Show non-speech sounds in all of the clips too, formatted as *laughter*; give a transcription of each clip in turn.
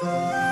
Música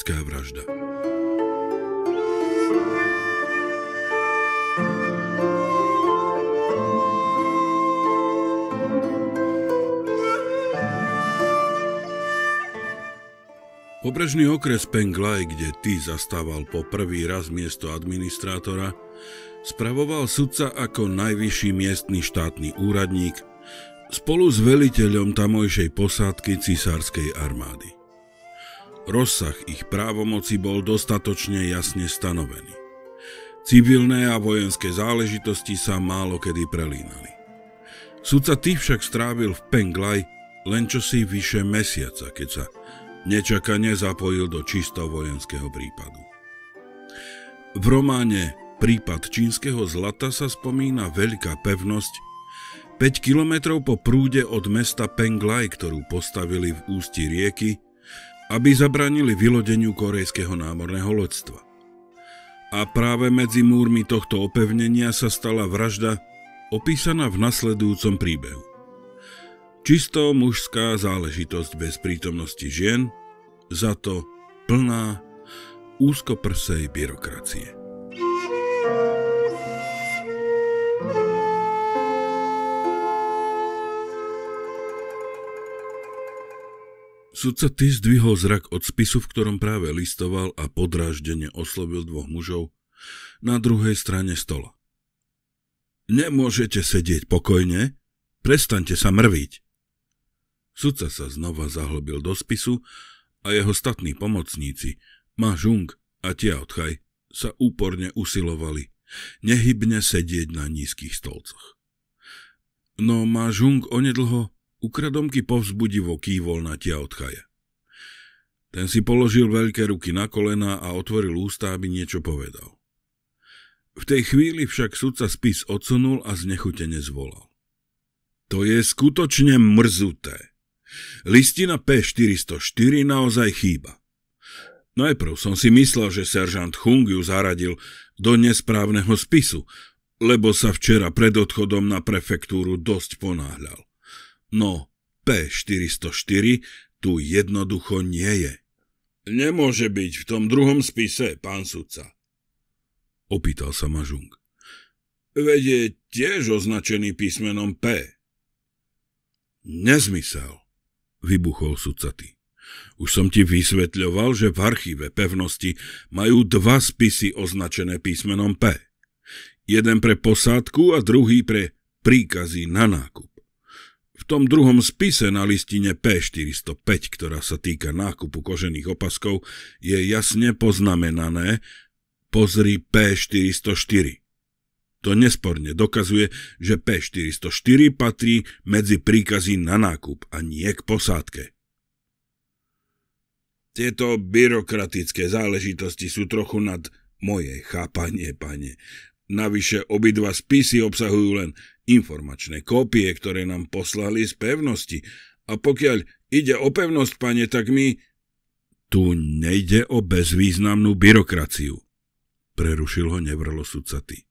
Tragická vražda. Pobrežný okres Penglaj, kde ty zastával po prvý raz miesto administrátora, spravoval sudca ako najvyšší miestny štátny úradník spolu s veliteľom tamojšej posádky cisárskej armády. Rozsah ich právomoci bol dostatočne jasne stanovený. Civilné a vojenské záležitosti sa málo kedy prelínali. Sudca tých však strávil v Penglaj len čosi vyše mesiaca, keď sa nečakane zapojil do čisto vojenského prípadu. V románe Prípad čínskeho zlata sa spomína veľká pevnosť 5 kilometrov po prúde od mesta Penglaj, ktorú postavili v ústi rieky, aby zabranili vylodeniu korejského námorného loďstva. A práve medzi múrmi tohto opevnenia sa stala vražda, opísaná v nasledujúcom príbehu. Čisto mužská záležitosť bez prítomnosti žien, za to plná úzkoprsej byrokracie. Sudca ty zdvihol zrak od spisu, v ktorom práve listoval a podráždene oslovil dvoch mužov na druhej strane stola. Nemôžete sedieť pokojne, prestaňte sa mrviť. Sudca sa znova zahlbil do spisu a jeho statní pomocníci, Ma Žung a Tia Otchaj, sa úporne usilovali nehybne sedieť na nízkych stolcoch. No Ma Žung onedlho Ukradomky povzbudivo kývol na tia odchaja. Ten si položil veľké ruky na kolena a otvoril ústa, aby niečo povedal. V tej chvíli však sudca spis odsunul a znechutene zvolal. To je skutočne mrzuté. Listina P404 naozaj chýba. Najprv som si myslel, že seržant Chung ju zaradil do nesprávneho spisu, lebo sa včera pred odchodom na prefektúru dosť ponáhľal. No P404 tu jednoducho nie je. Nemôže byť v tom druhom spise, pán sudca. Opýtal sa Mažung. Veď je tiež označený písmenom P. Nezmysel, vybuchol ty. Už som ti vysvetľoval, že v archíve pevnosti majú dva spisy označené písmenom P. Jeden pre posádku a druhý pre príkazy na nákup tom druhom spise na listine P405, ktorá sa týka nákupu kožených opaskov, je jasne poznamenané Pozri P404. To nesporne dokazuje, že P404 patrí medzi príkazy na nákup a nie k posádke. Tieto byrokratické záležitosti sú trochu nad moje chápanie, pane. Navyše obidva spisy obsahujú len informačné kópie, ktoré nám poslali z pevnosti. A pokiaľ ide o pevnosť, pane, tak my... Tu nejde o bezvýznamnú byrokraciu, prerušil ho nevrlo sudcaty.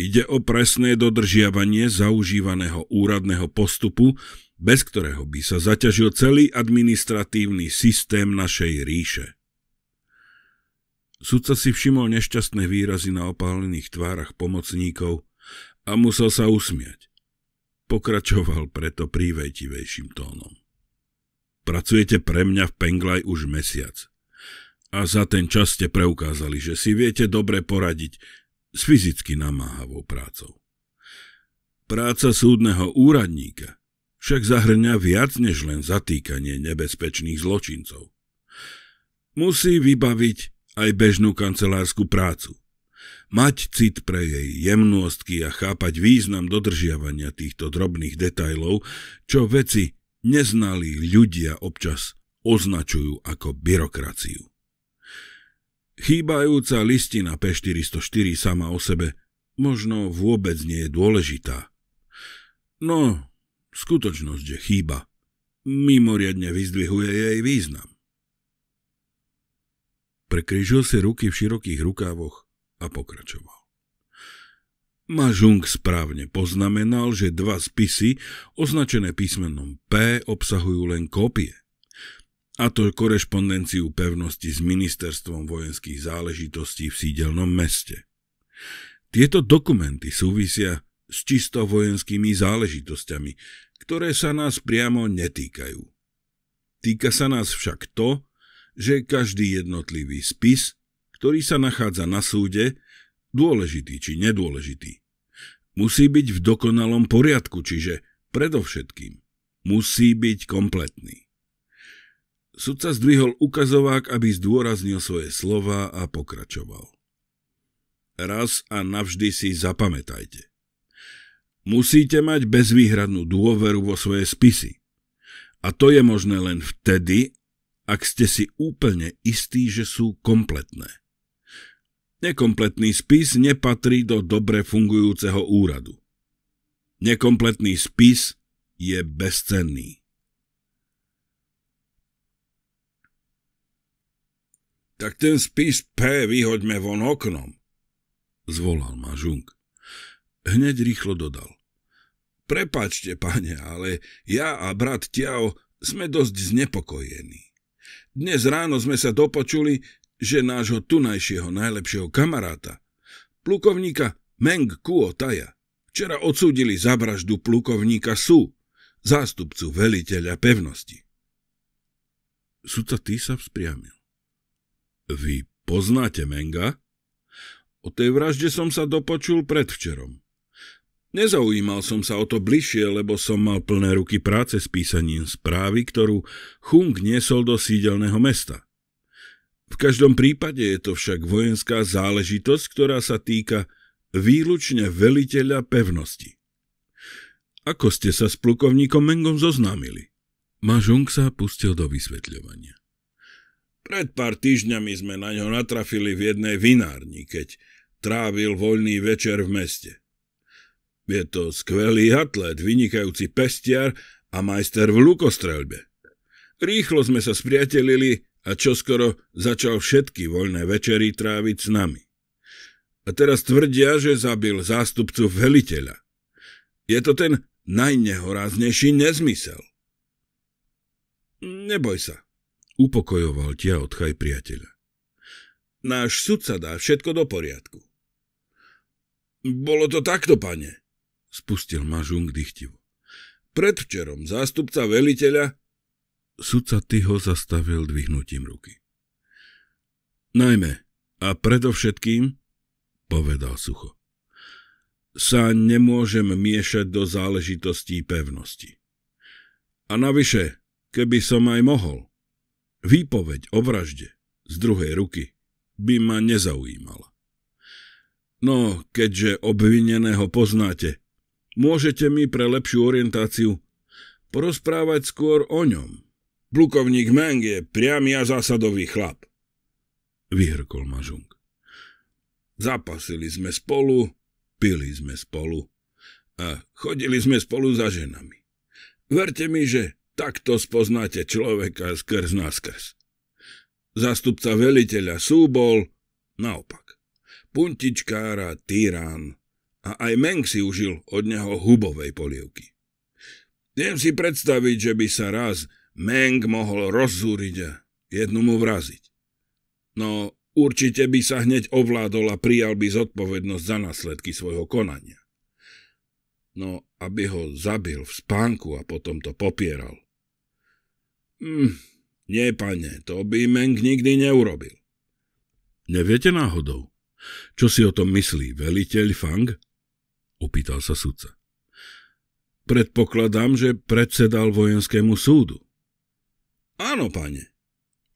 Ide o presné dodržiavanie zaužívaného úradného postupu, bez ktorého by sa zaťažil celý administratívny systém našej ríše. Sudca si všimol nešťastné výrazy na opálených tvárach pomocníkov a musel sa usmiať. Pokračoval preto prívetivejším tónom. Pracujete pre mňa v Penglaj už mesiac. A za ten čas ste preukázali, že si viete dobre poradiť s fyzicky namáhavou prácou. Práca súdneho úradníka však zahrňa viac než len zatýkanie nebezpečných zločincov. Musí vybaviť aj bežnú kancelárskú prácu – mať cit pre jej jemnostky a chápať význam dodržiavania týchto drobných detajlov, čo veci neznali ľudia občas označujú ako byrokraciu. Chýbajúca listina P404 sama o sebe možno vôbec nie je dôležitá. No, skutočnosť, že chýba, mimoriadne vyzdvihuje jej význam. Prekryžil si ruky v širokých rukávoch a pokračoval. Mažung správne poznamenal, že dva spisy označené písmenom P obsahujú len kopie. A to korešpondenciu pevnosti s ministerstvom vojenských záležitostí v sídelnom meste. Tieto dokumenty súvisia s čisto vojenskými záležitosťami, ktoré sa nás priamo netýkajú. Týka sa nás však to, že každý jednotlivý spis ktorý sa nachádza na súde, dôležitý či nedôležitý. Musí byť v dokonalom poriadku, čiže predovšetkým musí byť kompletný. Sudca zdvihol ukazovák, aby zdôraznil svoje slova a pokračoval. Raz a navždy si zapamätajte. Musíte mať bezvýhradnú dôveru vo svoje spisy. A to je možné len vtedy, ak ste si úplne istí, že sú kompletné. Nekompletný spis nepatrí do dobre fungujúceho úradu. Nekompletný spis je bezcenný. Tak ten spis P vyhoďme von oknom, zvolal ma Žung. Hneď rýchlo dodal. Prepačte, pane, ale ja a brat Tiao sme dosť znepokojení. Dnes ráno sme sa dopočuli, že nášho tunajšieho najlepšieho kamaráta, plukovníka Meng Kuo Taja, včera odsúdili za vraždu plukovníka Su, zástupcu veliteľa pevnosti. Sudca Ty sa vzpriamil. Vy poznáte Menga? O tej vražde som sa dopočul predvčerom. Nezaujímal som sa o to bližšie, lebo som mal plné ruky práce s písaním správy, ktorú Chung niesol do sídelného mesta. V každom prípade je to však vojenská záležitosť, ktorá sa týka výlučne veliteľa pevnosti. Ako ste sa s plukovníkom Mengom zoznámili? Mažung sa pustil do vysvetľovania. Pred pár týždňami sme na ňo natrafili v jednej vinárni, keď trávil voľný večer v meste. Je to skvelý atlet, vynikajúci pestiar a majster v lukostreľbe. Rýchlo sme sa spriatelili a čo skoro začal všetky voľné večery tráviť s nami. A teraz tvrdia, že zabil zástupcu veliteľa. Je to ten najnehoráznejší nezmysel. Neboj sa, upokojoval tia odchaj priateľa. Náš sudca dá všetko do poriadku. Bolo to takto, pane, spustil mažung dychtivo. Predvčerom zástupca veliteľa Sudca Tyho zastavil dvihnutím ruky. Najmä a predovšetkým, povedal sucho, sa nemôžem miešať do záležitostí pevnosti. A navyše, keby som aj mohol, výpoveď o vražde z druhej ruky by ma nezaujímala. No, keďže obvineného poznáte, môžete mi pre lepšiu orientáciu porozprávať skôr o ňom, Plukovník Meng je priamy a zásadový chlap. Vyhrkol ma Žung. Zapasili sme spolu, pili sme spolu a chodili sme spolu za ženami. Verte mi, že takto spoznáte človeka skrz naskrz. Zastupca veliteľa súbol, naopak. Puntičkára, tyrán a aj Meng si užil od neho hubovej polievky. Viem si predstaviť, že by sa raz Meng mohol rozzúriť a jednu mu vraziť. No určite by sa hneď ovládol a prijal by zodpovednosť za následky svojho konania. No, aby ho zabil v spánku a potom to popieral. Hm, nie, pane, to by Meng nikdy neurobil. Neviete náhodou, čo si o tom myslí veliteľ Fang? Opýtal sa sudca. Predpokladám, že predsedal vojenskému súdu. Áno, pane,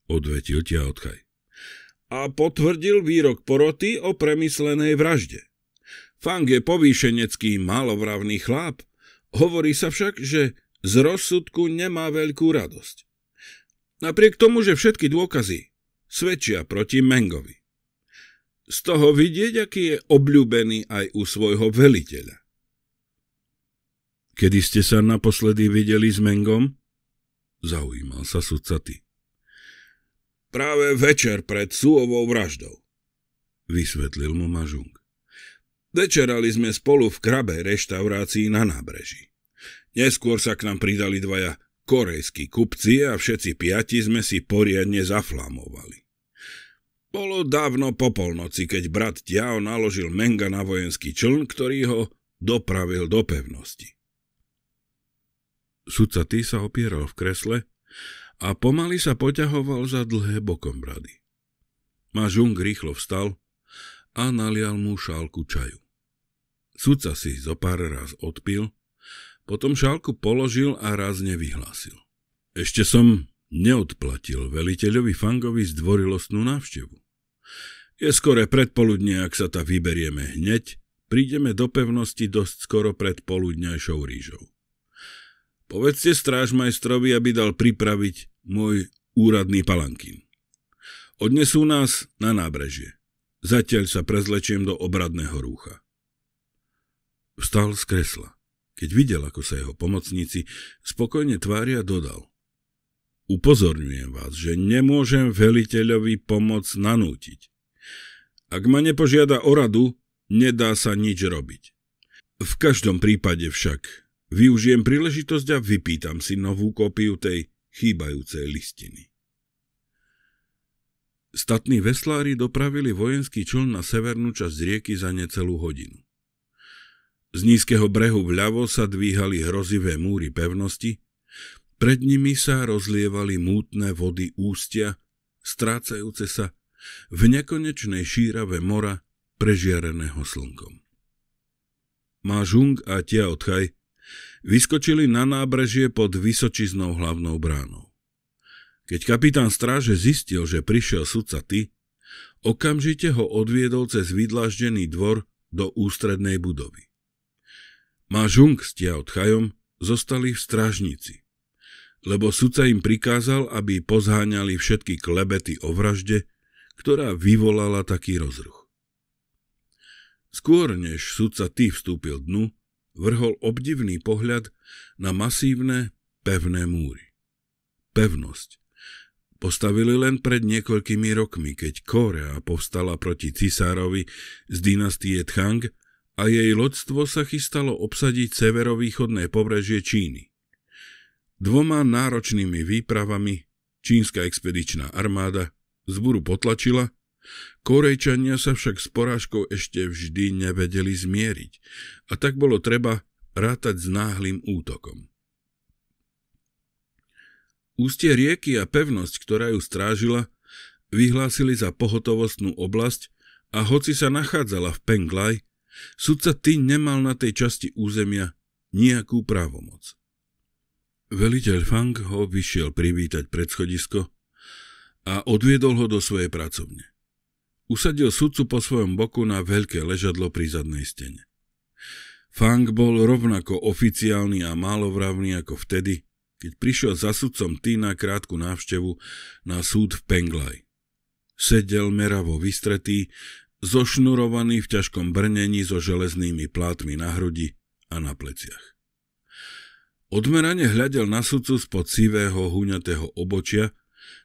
odvetil odchaj. A potvrdil výrok poroty o premyslenej vražde. Fang je povýšenecký malovravný chlap, hovorí sa však, že z rozsudku nemá veľkú radosť. Napriek tomu, že všetky dôkazy svedčia proti Mengovi. Z toho vidieť, aký je obľúbený aj u svojho veliteľa. Kedy ste sa naposledy videli s Mengom? Zaujímal sa sudca ty. Práve večer pred súovou vraždou, vysvetlil mu Mažung. Večerali sme spolu v krabe reštaurácii na nábreží. Neskôr sa k nám pridali dvaja korejskí kupci a všetci piati sme si poriadne zaflamovali. Bolo dávno po polnoci, keď brat Tiao naložil Menga na vojenský čln, ktorý ho dopravil do pevnosti. Sudca T sa opieral v kresle a pomaly sa poťahoval za dlhé bokom brady. Mažung rýchlo vstal a nalial mu šálku čaju. Sudca si zo pár raz odpil, potom šálku položil a raz vyhlásil. Ešte som neodplatil veliteľovi Fangovi zdvorilostnú návštevu. Je skore predpoludne, ak sa ta vyberieme hneď, prídeme do pevnosti dosť skoro pred poludňajšou rýžou. Povedzte strážmajstrovi, aby dal pripraviť môj úradný palankín. Odnesú nás na nábrežie. Zatiaľ sa prezlečiem do obradného rúcha. Vstal z kresla. Keď videl, ako sa jeho pomocníci spokojne tvária, dodal. Upozorňujem vás, že nemôžem veliteľovi pomoc nanútiť. Ak ma nepožiada o radu, nedá sa nič robiť. V každom prípade však Využijem príležitosť a vypýtam si novú kópiu tej chýbajúcej listiny. Statní veslári dopravili vojenský čln na severnú časť rieky za necelú hodinu. Z nízkeho brehu vľavo sa dvíhali hrozivé múry pevnosti, pred nimi sa rozlievali mútne vody ústia, strácajúce sa v nekonečnej šírave mora prežiareného slnkom. Žung a Odchaj – Vyskočili na nábrežie pod Vysočiznou hlavnou bránou. Keď kapitán stráže zistil, že prišiel sudca ty, okamžite ho odviedol cez vydlaždený dvor do ústrednej budovy. žung s chajom zostali v strážnici, lebo sudca im prikázal, aby pozháňali všetky klebety o vražde, ktorá vyvolala taký rozruch. Skôr než sudca ty vstúpil dnu, vrhol obdivný pohľad na masívne, pevné múry. Pevnosť. Postavili len pred niekoľkými rokmi, keď Kórea povstala proti cisárovi z dynastie Tchang a jej lodstvo sa chystalo obsadiť severovýchodné pobrežie Číny. Dvoma náročnými výpravami čínska expedičná armáda zburu potlačila Korejčania sa však s porážkou ešte vždy nevedeli zmieriť a tak bolo treba rátať s náhlým útokom. Ústie rieky a pevnosť, ktorá ju strážila, vyhlásili za pohotovostnú oblasť a hoci sa nachádzala v Penglaj, sudca ty nemal na tej časti územia nejakú právomoc. Veliteľ Fang ho vyšiel privítať pred schodisko a odviedol ho do svojej pracovne. Usadil sudcu po svojom boku na veľké ležadlo pri zadnej stene. Fang bol rovnako oficiálny a málovravný ako vtedy, keď prišiel za sudcom Ty na krátku návštevu na súd v Penglaj. Sedel meravo vystretý, zošnurovaný v ťažkom brnení so železnými plátmi na hrudi a na pleciach. Odmerane hľadel na sudcu spod sivého huňatého obočia,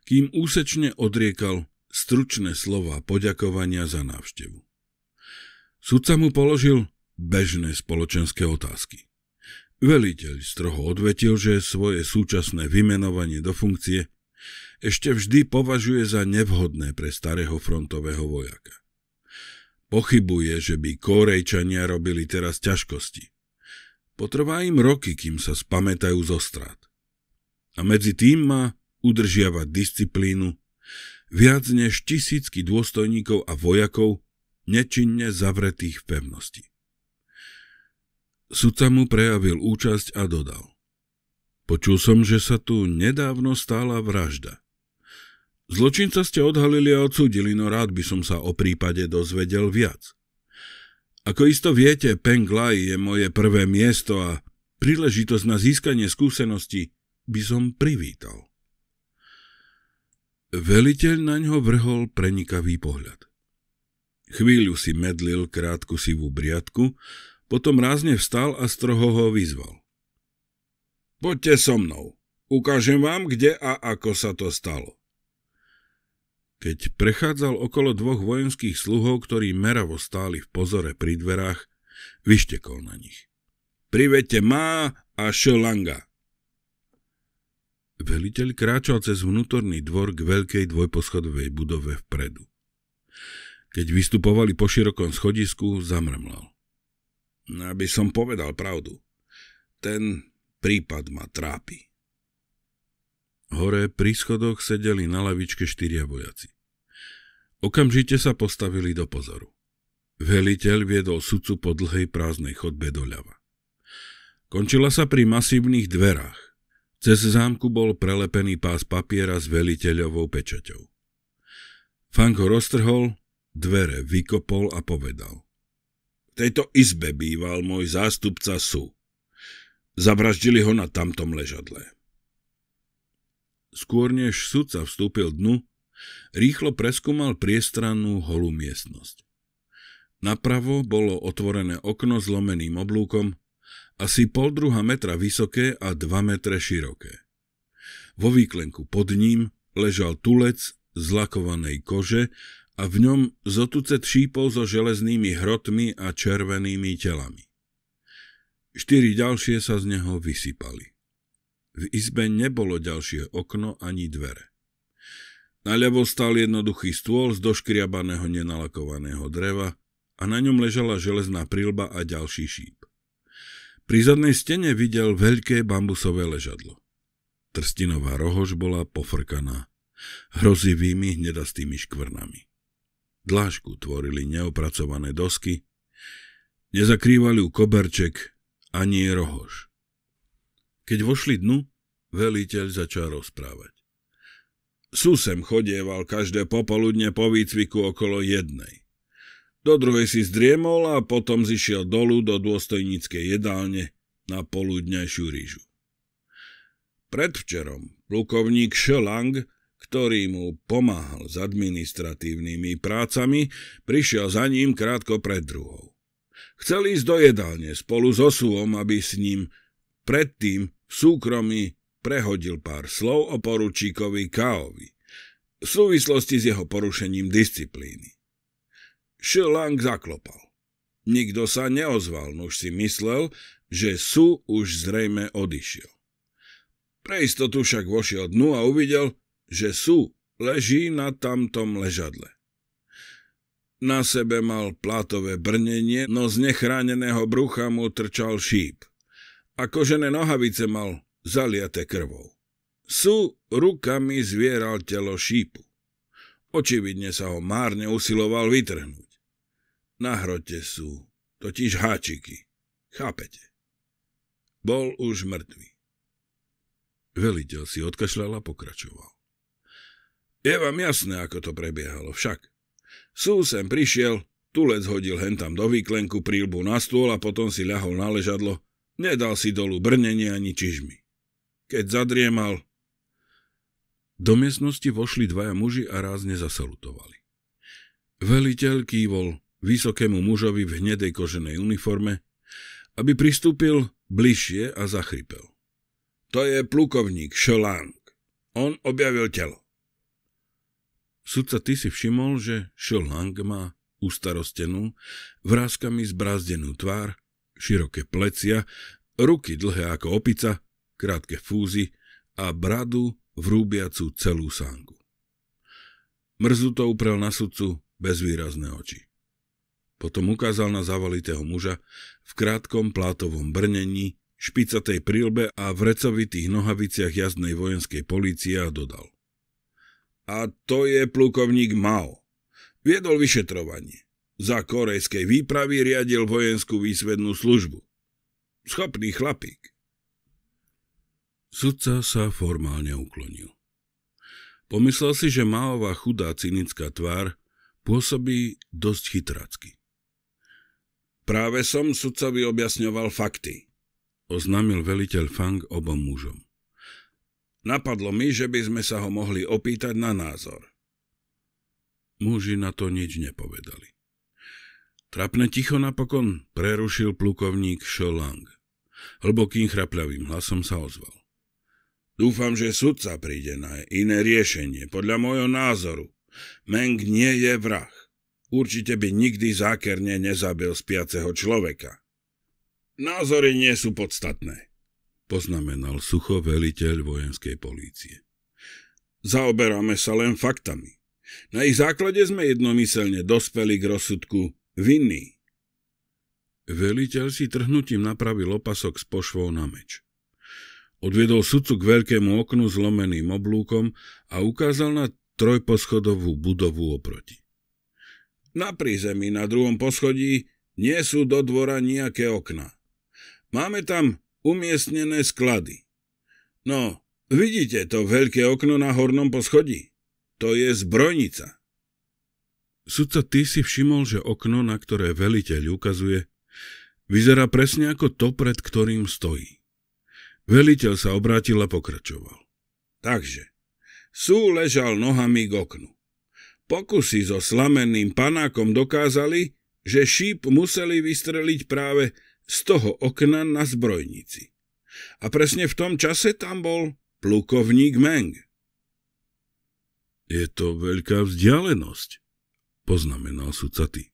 kým úsečne odriekal stručné slova poďakovania za návštevu. Sudca mu položil bežné spoločenské otázky. Veliteľ stroho odvetil, že svoje súčasné vymenovanie do funkcie ešte vždy považuje za nevhodné pre starého frontového vojaka. Pochybuje, že by Korejčania robili teraz ťažkosti. Potrvá im roky, kým sa spamätajú zo strát. A medzi tým má udržiavať disciplínu viac než tisícky dôstojníkov a vojakov nečinne zavretých v pevnosti. Sudca mu prejavil účasť a dodal. Počul som, že sa tu nedávno stála vražda. Zločinca ste odhalili a odsúdili, no rád by som sa o prípade dozvedel viac. Ako isto viete, Lai je moje prvé miesto a príležitosť na získanie skúsenosti by som privítal. Veliteľ na ňo vrhol prenikavý pohľad. Chvíľu si medlil krátku sivú briadku, potom rázne vstal a stroho ho vyzval. Poďte so mnou, ukážem vám, kde a ako sa to stalo. Keď prechádzal okolo dvoch vojenských sluhov, ktorí meravo stáli v pozore pri dverách, vyštekol na nich. Privete má a šelanga. Veliteľ kráčal cez vnútorný dvor k veľkej dvojposchodovej budove vpredu. Keď vystupovali po širokom schodisku, zamrmlal. Aby som povedal pravdu, ten prípad ma trápi. Hore pri schodoch sedeli na lavičke štyria vojaci. Okamžite sa postavili do pozoru. Veliteľ viedol sudcu po dlhej prázdnej chodbe doľava. Končila sa pri masívnych dverách, cez zámku bol prelepený pás papiera s veliteľovou pečaťou. Fank ho roztrhol, dvere vykopol a povedal. V tejto izbe býval môj zástupca Su. Zavraždili ho na tamtom ležadle. Skôr než sudca vstúpil dnu, rýchlo preskúmal priestrannú holú miestnosť. Napravo bolo otvorené okno s lomeným oblúkom, asi pol druha metra vysoké a 2 metre široké. Vo výklenku pod ním ležal tulec z lakovanej kože a v ňom zotuce šípol so železnými hrotmi a červenými telami. Štyri ďalšie sa z neho vysypali. V izbe nebolo ďalšie okno ani dvere. Naľavo stál jednoduchý stôl z doškriabaného nenalakovaného dreva a na ňom ležala železná prilba a ďalší šíp. Pri zadnej stene videl veľké bambusové ležadlo. Trstinová rohož bola pofrkaná hrozivými hnedastými škvrnami. Dlážku tvorili neopracované dosky, nezakrývali ju koberček ani rohož. Keď vošli dnu, veliteľ začal rozprávať. Súsem chodieval každé popoludne po výcviku okolo jednej. Do druhej si zdriemol a potom zišiel dolu do dôstojníckej jedálne na poludňajšiu rýžu. Predvčerom plukovník Šelang, ktorý mu pomáhal s administratívnymi prácami, prišiel za ním krátko pred druhou. Chcel ísť do jedálne spolu s so aby s ním predtým v súkromí prehodil pár slov o poručíkovi Kaovi v súvislosti s jeho porušením disciplíny. Šelang zaklopal. Nikto sa neozval, nuž si myslel, že sú už zrejme odišiel. Pre istotu však vošiel dnu a uvidel, že sú leží na tamtom ležadle. Na sebe mal plátové brnenie, no z nechráneného brucha mu trčal šíp. A kožené nohavice mal zaliate krvou. Sú rukami zvieral telo šípu. Očividne sa ho márne usiloval vytrhnúť. Na hrote sú, totiž háčiky. Chápete? Bol už mŕtvy. Veliteľ si odkašľal a pokračoval. Je vám jasné, ako to prebiehalo však. Sú sem prišiel, tulec hodil hentam do výklenku prílbu na stôl a potom si ľahol na ležadlo, nedal si dolu brnenie ani čižmy. Keď zadriemal... Do miestnosti vošli dvaja muži a rázne zasalutovali. Veliteľ kývol, vysokému mužovi v hnedej koženej uniforme, aby pristúpil bližšie a zachrypel. To je plukovník Šolang. On objavil telo. Sudca ty si všimol, že Šolang má ustarostenú, vrázkami zbrázdenú tvár, široké plecia, ruky dlhé ako opica, krátke fúzy a bradu vrúbiacu celú sánku. Mrzuto uprel na sudcu bezvýrazné oči. Potom ukázal na zavalitého muža v krátkom plátovom brnení, špicatej prílbe a v recovitých nohaviciach jazdnej vojenskej polície a dodal. A to je plukovník Mao. Viedol vyšetrovanie. Za korejskej výpravy riadil vojenskú výsvednú službu. Schopný chlapík. Sudca sa formálne uklonil. Pomyslel si, že Maová chudá cynická tvár pôsobí dosť chytrácky. Práve som sudcovi objasňoval fakty, oznámil veliteľ Fang obom mužom. Napadlo mi, že by sme sa ho mohli opýtať na názor. Muži na to nič nepovedali. Trapne ticho napokon prerušil plukovník Šolang. Hlbokým chrapľavým hlasom sa ozval. Dúfam, že sudca príde na iné riešenie. Podľa môjho názoru, Meng nie je vrah. Určite by nikdy zákerne nezabil spiaceho človeka. Názory nie sú podstatné, poznamenal sucho veliteľ vojenskej polície. Zaoberáme sa len faktami. Na ich základe sme jednomyselne dospeli k rozsudku vinný. Veliteľ si trhnutím napravil opasok s pošvou na meč. Odviedol sudcu k veľkému oknu zlomeným oblúkom a ukázal na trojposchodovú budovu oproti. Na prízemí na druhom poschodí nie sú do dvora nejaké okna. Máme tam umiestnené sklady. No, vidíte to veľké okno na hornom poschodí? To je zbrojnica. Sudca ty si všimol, že okno, na ktoré veliteľ ukazuje, vyzerá presne ako to, pred ktorým stojí. Veliteľ sa obrátil a pokračoval. Takže, sú ležal nohami k oknu. Pokusy so slamenným panákom dokázali, že šíp museli vystreliť práve z toho okna na zbrojnici. A presne v tom čase tam bol plukovník Meng. Je to veľká vzdialenosť, poznamenal Sucaty.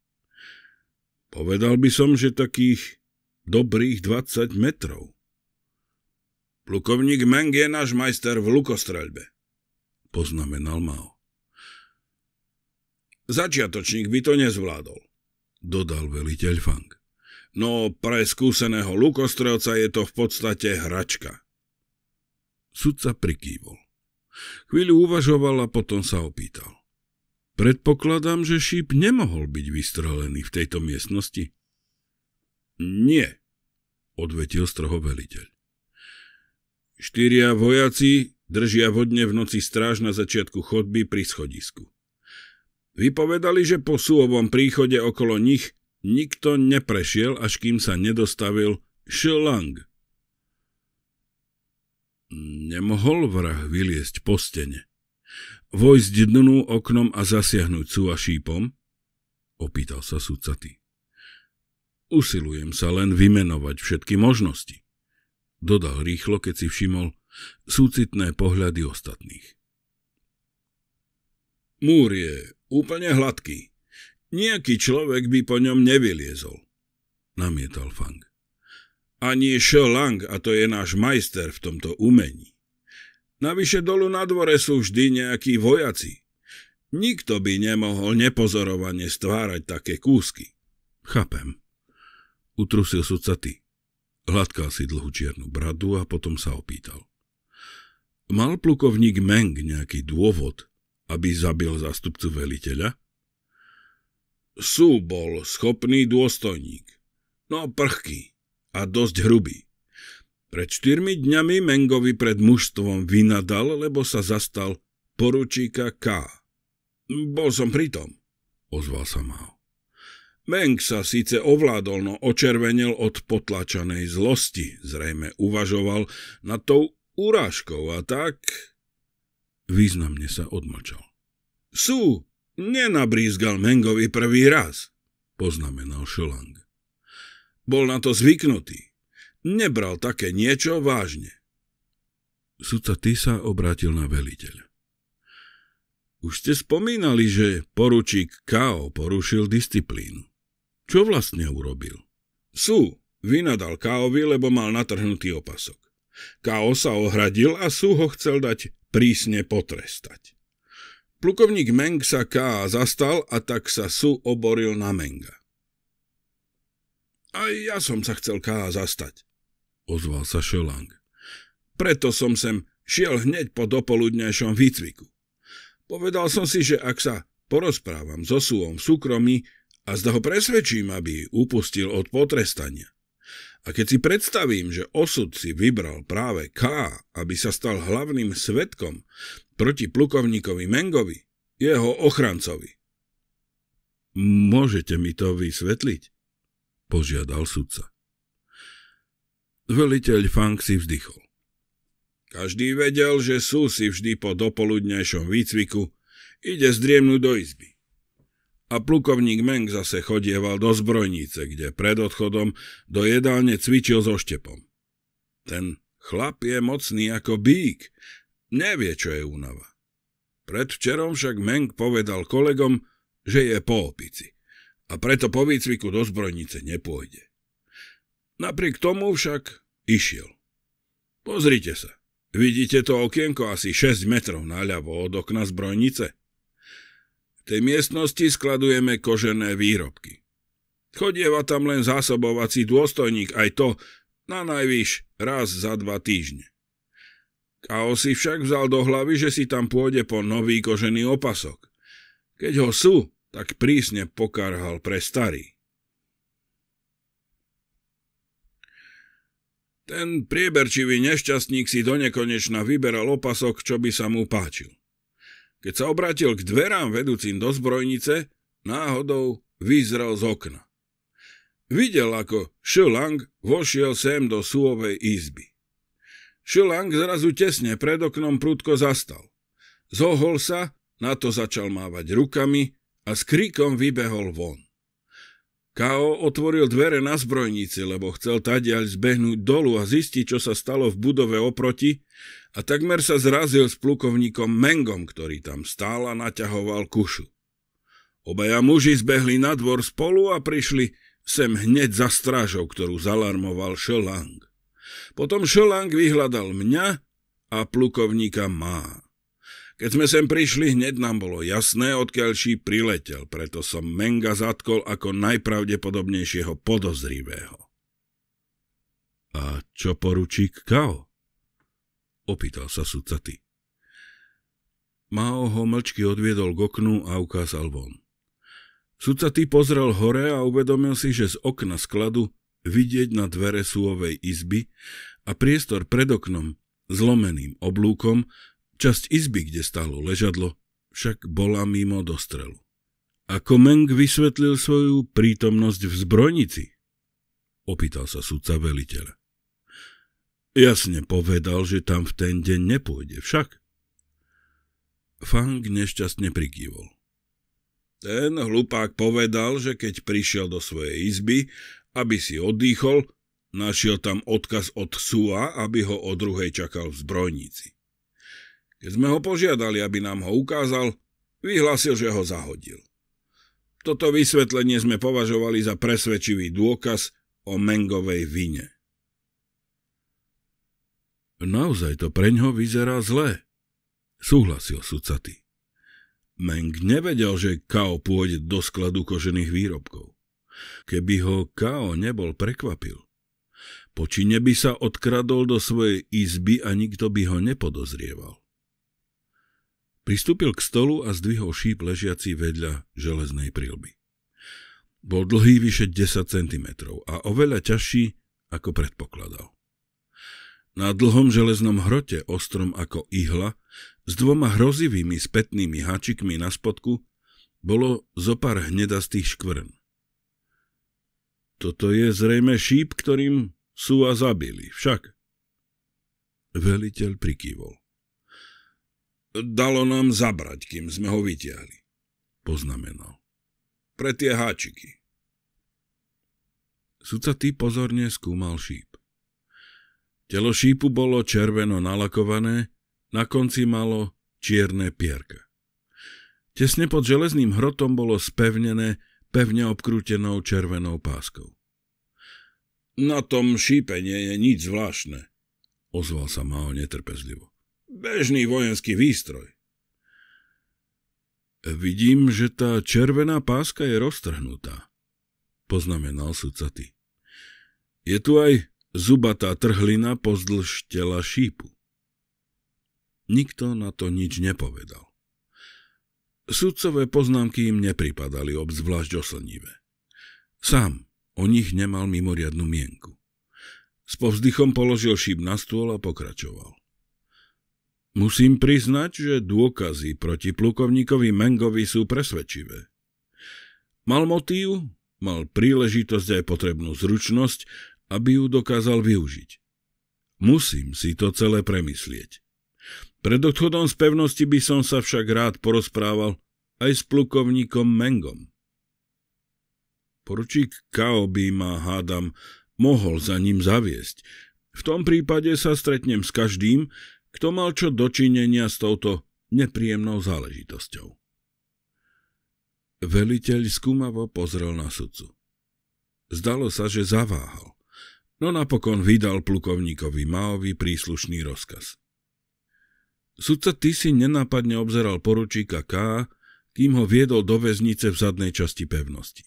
Povedal by som, že takých dobrých 20 metrov. Plukovník Meng je náš majster v lukostreľbe, poznamenal Mao. Začiatočník by to nezvládol, dodal veliteľ Fang. No pre skúseného lukostrelca je to v podstate hračka. Sudca prikývol. Chvíľu uvažoval a potom sa opýtal. Predpokladám, že šíp nemohol byť vystrelený v tejto miestnosti. Nie, odvetil stroho veliteľ. Štyria vojaci držia vodne v noci stráž na začiatku chodby pri schodisku. Vypovedali, že po súhovom príchode okolo nich nikto neprešiel, až kým sa nedostavil Šlang. Nemohol vrah vyliesť po stene. Vojsť dnu oknom a zasiahnuť súva šípom? Opýtal sa sudcatý. Usilujem sa len vymenovať všetky možnosti. Dodal rýchlo, keď si všimol súcitné pohľady ostatných. Múr je Úplne hladký. Nejaký človek by po ňom nevyliezol, namietal Fang. Ani Shou Lang, a to je náš majster v tomto umení. Navyše dolu na dvore sú vždy nejakí vojaci. Nikto by nemohol nepozorovane stvárať také kúsky. Chápem. Utrusil sudca ty. Hladkal si dlhú čiernu bradu a potom sa opýtal. Mal plukovník Meng nejaký dôvod, aby zabil zástupcu veliteľa? Sú bol schopný dôstojník, no prchký a dosť hrubý. Pred štyrmi dňami Mengovi pred mužstvom vynadal, lebo sa zastal poručíka K. Bol som pritom, ozval sa Mao. Meng sa síce ovládol, no očervenil od potlačanej zlosti. Zrejme uvažoval nad tou urážkou a tak Významne sa odmlčal. Sú, nenabrízgal Mengovi prvý raz, poznamenal Šolang. Bol na to zvyknutý. Nebral také niečo vážne. Sudca Tisa obrátil na veliteľa. Už ste spomínali, že poručík Kao porušil disciplínu. Čo vlastne urobil? Sú, vynadal Kaovi, lebo mal natrhnutý opasok. Kao sa ohradil a Sú ho chcel dať prísne potrestať. Plukovník Meng sa K. zastal a tak sa Su oboril na Menga. Aj ja som sa chcel K. zastať, ozval sa Šelang. Preto som sem šiel hneď po dopoludnejšom výcviku. Povedal som si, že ak sa porozprávam so Suom v súkromí a zda ho presvedčím, aby upustil od potrestania, a keď si predstavím, že osud si vybral práve K, aby sa stal hlavným svetkom proti plukovníkovi Mengovi, jeho ochrancovi. Môžete mi to vysvetliť? Požiadal sudca. Veliteľ Fang si vzdychol. Každý vedel, že sú si vždy po dopoludnejšom výcviku ide zdriemnúť do izby a plukovník Meng zase chodieval do zbrojnice, kde pred odchodom do jedálne cvičil so štepom. Ten chlap je mocný ako bík, nevie, čo je únava. Predvčerom však Meng povedal kolegom, že je po opici a preto po výcviku do zbrojnice nepôjde. Napriek tomu však išiel. Pozrite sa, vidíte to okienko asi 6 metrov naľavo od okna zbrojnice? V tej miestnosti skladujeme kožené výrobky. Chodieva tam len zásobovací dôstojník, aj to na najvyš raz za dva týždne. Kao si však vzal do hlavy, že si tam pôjde po nový kožený opasok. Keď ho sú, tak prísne pokarhal pre starý. Ten prieberčivý nešťastník si donekonečna vyberal opasok, čo by sa mu páčil. Keď sa obrátil k dverám vedúcim do zbrojnice, náhodou vyzrel z okna. Videl, ako Šilang vošiel sem do súovej izby. Šilang zrazu tesne pred oknom prúdko zastal. Zohol sa, na to začal mávať rukami a s kríkom vybehol von. Kao otvoril dvere na zbrojnici, lebo chcel tadiaľ zbehnúť dolu a zistiť, čo sa stalo v budove oproti a takmer sa zrazil s plukovníkom Mengom, ktorý tam stál a naťahoval kušu. Obaja muži zbehli na dvor spolu a prišli sem hneď za strážou, ktorú zalarmoval Šelang. Potom Šelang vyhľadal mňa a plukovníka Má. Keď sme sem prišli, hneď nám bolo jasné, odkiaľ ší priletel, preto som Menga zatkol ako najpravdepodobnejšieho podozrivého. A čo poručík Kao? Opýtal sa ty. Mao ho mlčky odviedol k oknu a ukázal von. ty pozrel hore a uvedomil si, že z okna skladu vidieť na dvere súovej izby a priestor pred oknom zlomeným oblúkom Časť izby, kde stálo ležadlo, však bola mimo dostrelu. Ako Meng vysvetlil svoju prítomnosť v zbrojnici? Opýtal sa sudca veliteľa. Jasne povedal, že tam v ten deň nepôjde, však. Fang nešťastne prikývol. Ten hlupák povedal, že keď prišiel do svojej izby, aby si odýchol, našiel tam odkaz od Sua, aby ho o druhej čakal v zbrojnici. Keď sme ho požiadali, aby nám ho ukázal, vyhlásil, že ho zahodil. Toto vysvetlenie sme považovali za presvedčivý dôkaz o Mengovej vine. Naozaj to preňho vyzerá zle, súhlasil sudcaty. Meng nevedel, že Kao pôjde do skladu kožených výrobkov. Keby ho Kao nebol prekvapil, počine by sa odkradol do svojej izby a nikto by ho nepodozrieval. Pristúpil k stolu a zdvihol šíp ležiaci vedľa železnej prílby. Bol dlhý vyše 10 cm a oveľa ťažší, ako predpokladal. Na dlhom železnom hrote, ostrom ako ihla, s dvoma hrozivými spätnými háčikmi na spodku, bolo pár hnedastých škvrn. Toto je zrejme šíp, ktorým sú a zabili, však. Veliteľ prikývol. Dalo nám zabrať, kým sme ho vytiahli, poznamenal. Pre tie háčiky. Sudca ty pozorne skúmal šíp. Telo šípu bolo červeno nalakované, na konci malo čierne pierka. Tesne pod železným hrotom bolo spevnené pevne obkrútenou červenou páskou. Na tom šípe nie je nič zvláštne, ozval sa Mao netrpezlivo. Bežný vojenský výstroj. Vidím, že tá červená páska je roztrhnutá, poznamenal Sucaty. Je tu aj zubatá trhlina pozdĺž tela šípu. Nikto na to nič nepovedal. Sudcové poznámky im nepripadali obzvlášť oslnivé. Sám o nich nemal mimoriadnu mienku. S povzdychom položil šíp na stôl a pokračoval. Musím priznať, že dôkazy proti plukovníkovi Mengovi sú presvedčivé. Mal motív, mal príležitosť aj potrebnú zručnosť, aby ju dokázal využiť. Musím si to celé premyslieť. Pred odchodom z pevnosti by som sa však rád porozprával aj s plukovníkom Mengom. Poručík Kao by ma, hádam, mohol za ním zaviesť. V tom prípade sa stretnem s každým, kto mal čo dočinenia s touto nepríjemnou záležitosťou. Veliteľ skúmavo pozrel na sudcu. Zdalo sa, že zaváhal, no napokon vydal plukovníkovi Maovi príslušný rozkaz. Sudca Tisi nenápadne obzeral poručíka K, kým ho viedol do väznice v zadnej časti pevnosti.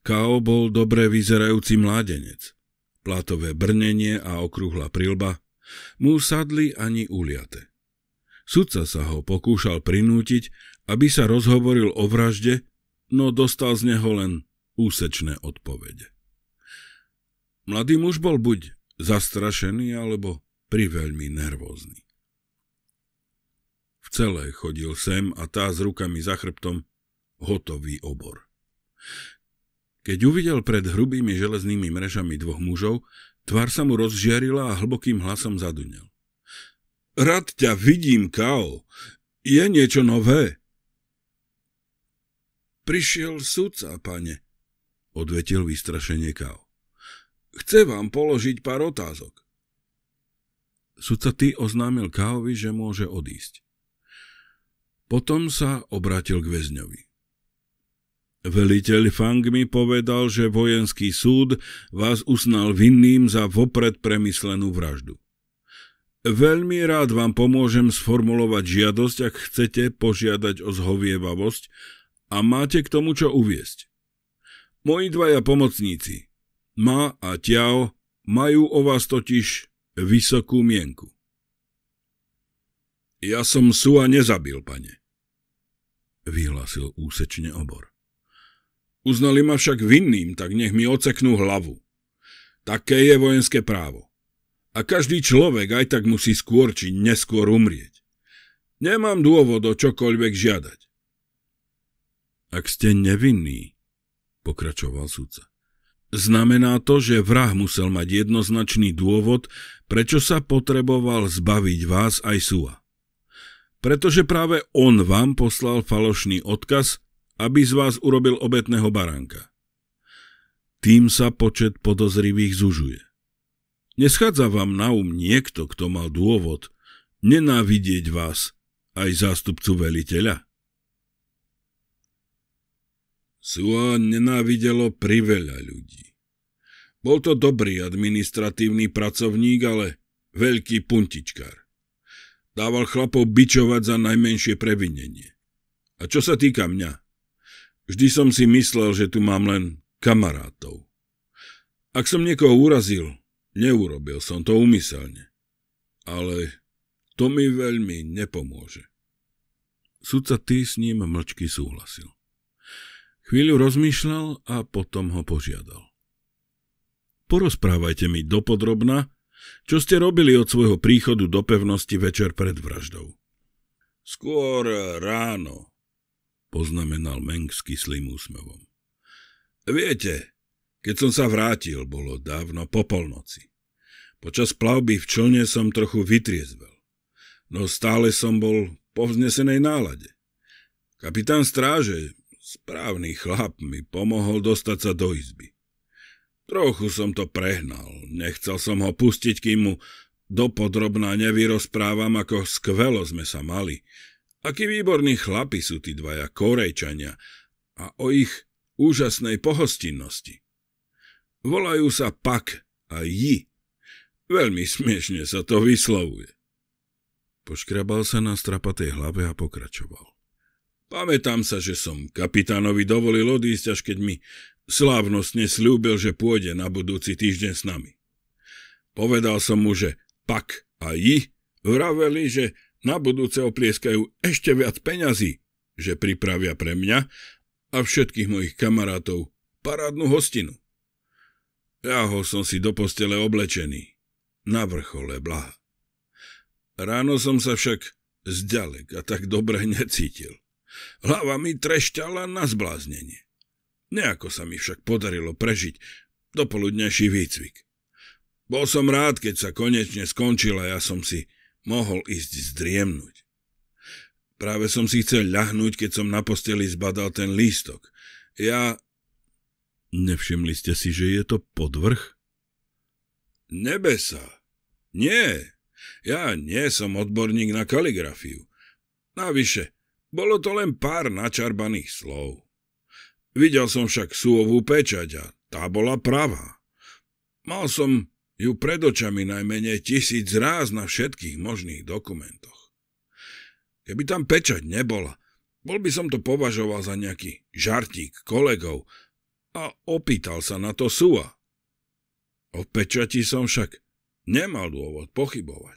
Kao bol dobre vyzerajúci mládenec. Plátové brnenie a okrúhla prilba mu sadli ani uliate. Sudca sa ho pokúšal prinútiť, aby sa rozhovoril o vražde, no dostal z neho len úsečné odpovede. Mladý muž bol buď zastrašený alebo priveľmi nervózny. V celé chodil sem a tá s rukami za chrbtom hotový obor. Keď uvidel pred hrubými železnými mrežami dvoch mužov, Tvár sa mu rozžiarila a hlbokým hlasom zadunel. Rad ťa vidím, Kao. Je niečo nové? Prišiel sudca, pane, odvetil vystrašenie Kao. Chce vám položiť pár otázok. Sudca ty oznámil Kaovi, že môže odísť. Potom sa obrátil k väzňovi. Veliteľ Fang mi povedal, že vojenský súd vás uznal vinným za vopred premyslenú vraždu. Veľmi rád vám pomôžem sformulovať žiadosť, ak chcete požiadať o zhovievavosť a máte k tomu čo uviesť. Moji dvaja pomocníci, Ma a Tiao, majú o vás totiž vysokú mienku. Ja som Sua nezabil, pane, vyhlásil úsečne obor. Uznali ma však vinným, tak nech mi oceknú hlavu. Také je vojenské právo. A každý človek aj tak musí skôr či neskôr umrieť. Nemám dôvod o čokoľvek žiadať. Ak ste nevinný, pokračoval sudca, znamená to, že vrah musel mať jednoznačný dôvod, prečo sa potreboval zbaviť vás aj Sua. Pretože práve on vám poslal falošný odkaz, aby z vás urobil obetného baránka. Tým sa počet podozrivých zužuje. Neschádza vám na um niekto, kto mal dôvod nenávidieť vás, aj zástupcu veliteľa? Sua nenávidelo priveľa ľudí. Bol to dobrý administratívny pracovník, ale veľký puntičkár. Dával chlapov bičovať za najmenšie previnenie. A čo sa týka mňa, Vždy som si myslel, že tu mám len kamarátov. Ak som niekoho urazil, neurobil som to umyselne. Ale to mi veľmi nepomôže. Sudca ty s ním mlčky súhlasil. Chvíľu rozmýšľal a potom ho požiadal. Porozprávajte mi dopodrobna, čo ste robili od svojho príchodu do pevnosti večer pred vraždou. Skôr ráno, poznamenal Meng s kyslým úsmevom. Viete, keď som sa vrátil, bolo dávno po polnoci. Počas plavby v člne som trochu vytriezvel, no stále som bol po vznesenej nálade. Kapitán stráže, správny chlap, mi pomohol dostať sa do izby. Trochu som to prehnal, nechcel som ho pustiť, kým mu dopodrobná nevyrozprávam, ako skvelo sme sa mali, Akí výborní chlapi sú tí dvaja korejčania a o ich úžasnej pohostinnosti. Volajú sa Pak a Ji. Veľmi smiešne sa to vyslovuje. Poškrabal sa na strapatej hlave a pokračoval. Pamätám sa, že som kapitánovi dovolil odísť, až keď mi slávnostne slúbil, že pôjde na budúci týždeň s nami. Povedal som mu, že Pak a Ji vraveli, že na budúce oplieskajú ešte viac peňazí, že pripravia pre mňa a všetkých mojich kamarátov parádnu hostinu. Ľahol som si do postele oblečený, na vrchole blaha. Ráno som sa však zďalek a tak dobre *laughs* necítil. Hlava mi trešťala na zbláznenie. Nejako sa mi však podarilo prežiť dopoludnejší výcvik. Bol som rád, keď sa konečne skončila ja som si Mohol ísť zdriemnúť. Práve som si chcel ľahnúť, keď som na posteli zbadal ten lístok. Ja... Nevšimli ste si, že je to podvrh? Nebesa. Nie. Ja nie som odborník na kaligrafiu. Navyše, bolo to len pár načarbaných slov. Videl som však súovú pečať a tá bola pravá. Mal som ju pred očami najmenej tisíc ráz na všetkých možných dokumentoch. Keby tam pečať nebola, bol by som to považoval za nejaký žartík kolegov a opýtal sa na to Sua. O pečati som však nemal dôvod pochybovať.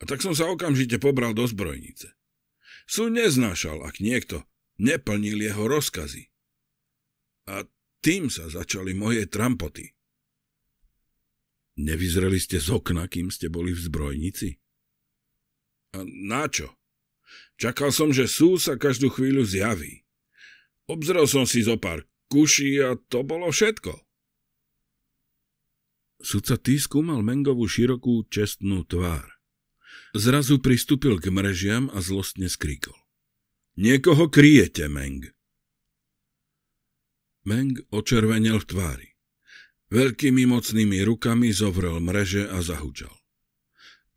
A tak som sa okamžite pobral do zbrojnice. Sú neznášal, ak niekto neplnil jeho rozkazy. A tým sa začali moje trampoty. Nevyzreli ste z okna, kým ste boli v zbrojnici? A na čo? Čakal som, že sú sa každú chvíľu zjaví. Obzrel som si zo pár kuší a to bolo všetko. Sudca T skúmal Mengovú širokú, čestnú tvár. Zrazu pristúpil k mrežiam a zlostne skríkol. Niekoho kryjete, Meng. Meng očervenel v tvári. Veľkými mocnými rukami zovrel mreže a zahučal.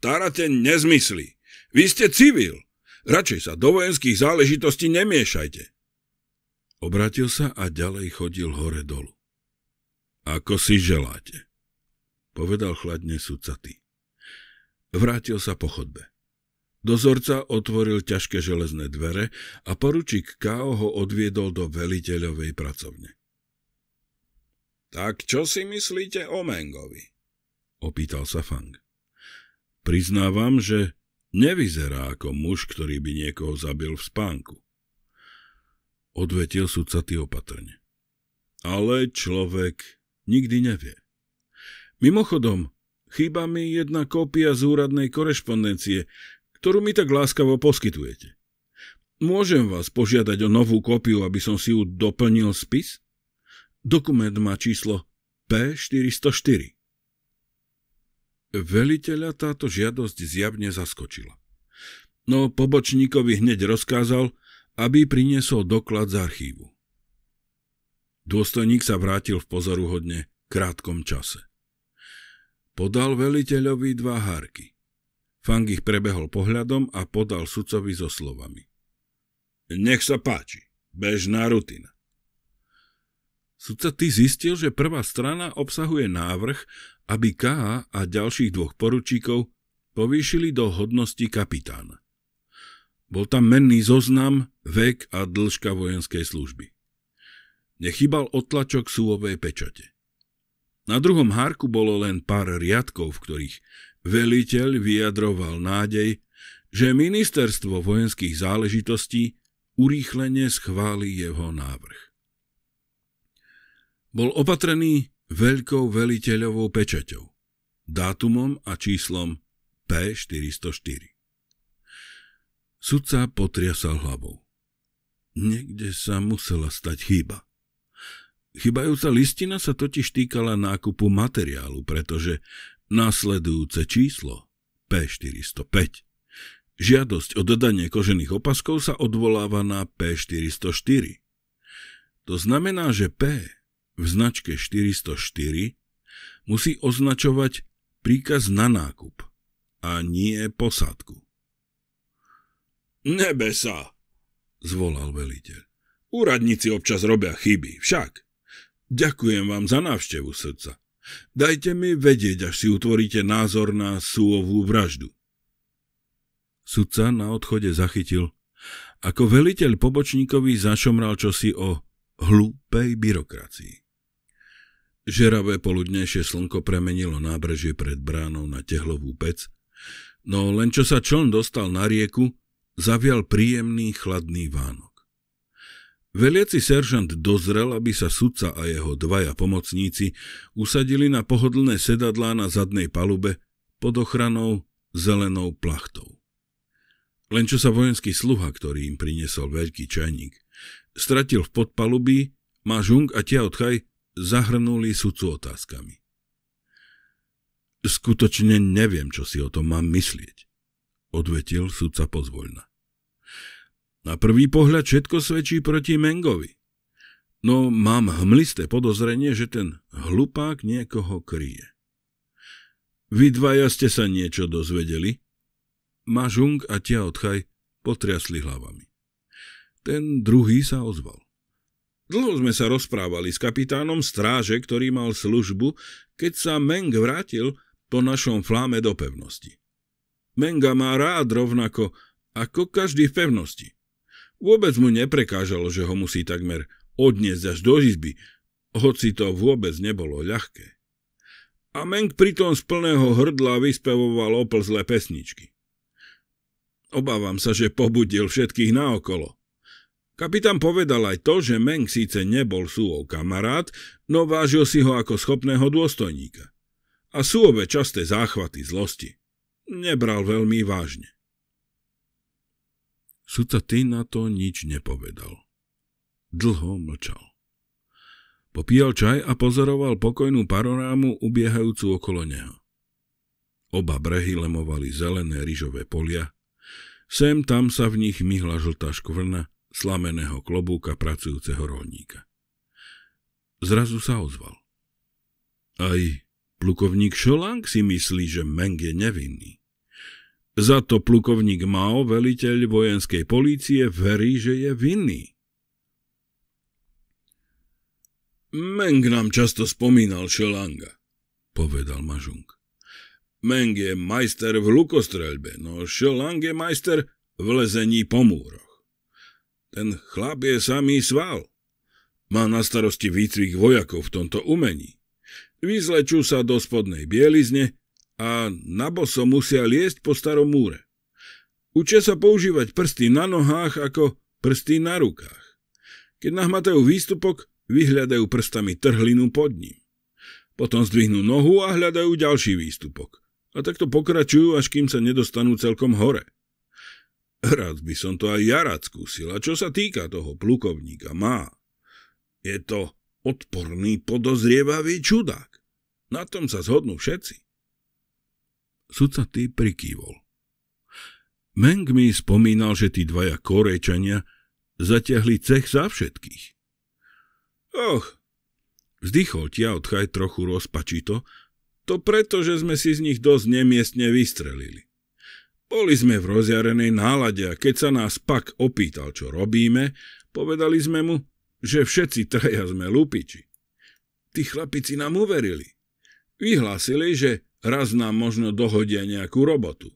Tárate nezmysli, Vy ste civil. Radšej sa do vojenských záležitostí nemiešajte. Obratil sa a ďalej chodil hore dolu. Ako si želáte, povedal chladne sudcatý. Vrátil sa po chodbe. Dozorca otvoril ťažké železné dvere a poručík K.O. ho odviedol do veliteľovej pracovne. Tak čo si myslíte o Mengovi? Opýtal sa Fang. Priznávam, že nevyzerá ako muž, ktorý by niekoho zabil v spánku. Odvetil sudca ty opatrne. Ale človek nikdy nevie. Mimochodom, chýba mi jedna kópia z úradnej korešpondencie, ktorú mi tak láskavo poskytujete. Môžem vás požiadať o novú kópiu, aby som si ju doplnil spis? Dokument má číslo P404. Veliteľa táto žiadosť zjavne zaskočila. No pobočníkovi hneď rozkázal, aby priniesol doklad z archívu. Dôstojník sa vrátil v pozoru hodne krátkom čase. Podal veliteľovi dva hárky. Fang ich prebehol pohľadom a podal sudcovi so slovami. Nech sa páči, bežná rutina. Sudca ty zistil, že prvá strana obsahuje návrh, aby K a ďalších dvoch poručíkov povýšili do hodnosti kapitána. Bol tam menný zoznam, vek a dĺžka vojenskej služby. Nechybal otlačok súovej pečate. Na druhom hárku bolo len pár riadkov, v ktorých veliteľ vyjadroval nádej, že ministerstvo vojenských záležitostí urýchlene schváli jeho návrh. Bol opatrený veľkou veliteľovou pečaťou, dátumom a číslom P404. Sudca potriasal hlavou. Niekde sa musela stať chyba. Chybajúca listina sa totiž týkala nákupu materiálu, pretože následujúce číslo P405 žiadosť o dodanie kožených opaskov sa odvoláva na P404. To znamená, že P v značke 404 musí označovať príkaz na nákup a nie posádku. Nebe sa, zvolal veliteľ. Úradníci občas robia chyby, však. Ďakujem vám za návštevu srdca. Dajte mi vedieť, až si utvoríte názor na súovú vraždu. Sudca na odchode zachytil, ako veliteľ pobočníkovi zašomral čosi o hlúpej byrokracii. Žeravé poludnejšie slnko premenilo nábrežie pred bránou na tehlovú pec, no len čo sa čln dostal na rieku, zavial príjemný chladný vánok. Veliaci seržant dozrel, aby sa sudca a jeho dvaja pomocníci usadili na pohodlné sedadlá na zadnej palube pod ochranou zelenou plachtou. Len čo sa vojenský sluha, ktorý im priniesol veľký čajník, stratil v podpalubí, má Žung a tia odchaj, zahrnuli sudcu otázkami. Skutočne neviem, čo si o tom mám myslieť, odvetil sudca pozvoľna. Na prvý pohľad všetko svedčí proti Mengovi. No mám hmlisté podozrenie, že ten hlupák niekoho kryje. Vy dvaja ste sa niečo dozvedeli? Mažung a Tia Odchaj potriasli hlavami. Ten druhý sa ozval. Dlho sme sa rozprávali s kapitánom stráže, ktorý mal službu, keď sa Meng vrátil po našom fláme do pevnosti. Menga má rád rovnako ako každý v pevnosti. Vôbec mu neprekážalo, že ho musí takmer odniesť až do izby, hoci to vôbec nebolo ľahké. A Meng pritom z plného hrdla vyspevoval oplzlé pesničky. Obávam sa, že pobudil všetkých naokolo. Kapitán povedal aj to, že Meng síce nebol Suov kamarát, no vážil si ho ako schopného dôstojníka. A Suove časté záchvaty zlosti nebral veľmi vážne. Sudca ty na to nič nepovedal. Dlho mlčal. Popíjal čaj a pozoroval pokojnú panorámu ubiehajúcu okolo neho. Oba brehy lemovali zelené ryžové polia, sem tam sa v nich myhla žltá škvrna, slameného klobúka pracujúceho rolníka. Zrazu sa ozval. Aj plukovník Šolang si myslí, že Meng je nevinný. Za to plukovník Mao, veliteľ vojenskej polície, verí, že je vinný. Meng nám často spomínal Šelanga, povedal Mažung. Meng je majster v lukostreľbe, no Šelang je majster v lezení po múroch. Ten chlap je samý sval. Má na starosti výcvik vojakov v tomto umení. Vyzlečú sa do spodnej bielizne a na boso musia liesť po starom múre. Učia sa používať prsty na nohách ako prsty na rukách. Keď nahmatajú výstupok, vyhľadajú prstami trhlinu pod ním. Potom zdvihnú nohu a hľadajú ďalší výstupok. A takto pokračujú, až kým sa nedostanú celkom hore. Rád by som to aj ja rád skúsil. A čo sa týka toho plukovníka, má. Je to odporný, podozrievavý čudák. Na tom sa zhodnú všetci. Sudca ty prikývol. Meng mi spomínal, že tí dvaja korečania zatiahli cech za všetkých. Och, vzdychol tia odchaj trochu rozpačito, to preto, že sme si z nich dosť nemiestne vystrelili. Boli sme v rozjarenej nálade a keď sa nás pak opýtal, čo robíme, povedali sme mu, že všetci traja sme lupiči. Tí chlapici nám uverili. Vyhlásili, že raz nám možno dohodia nejakú robotu.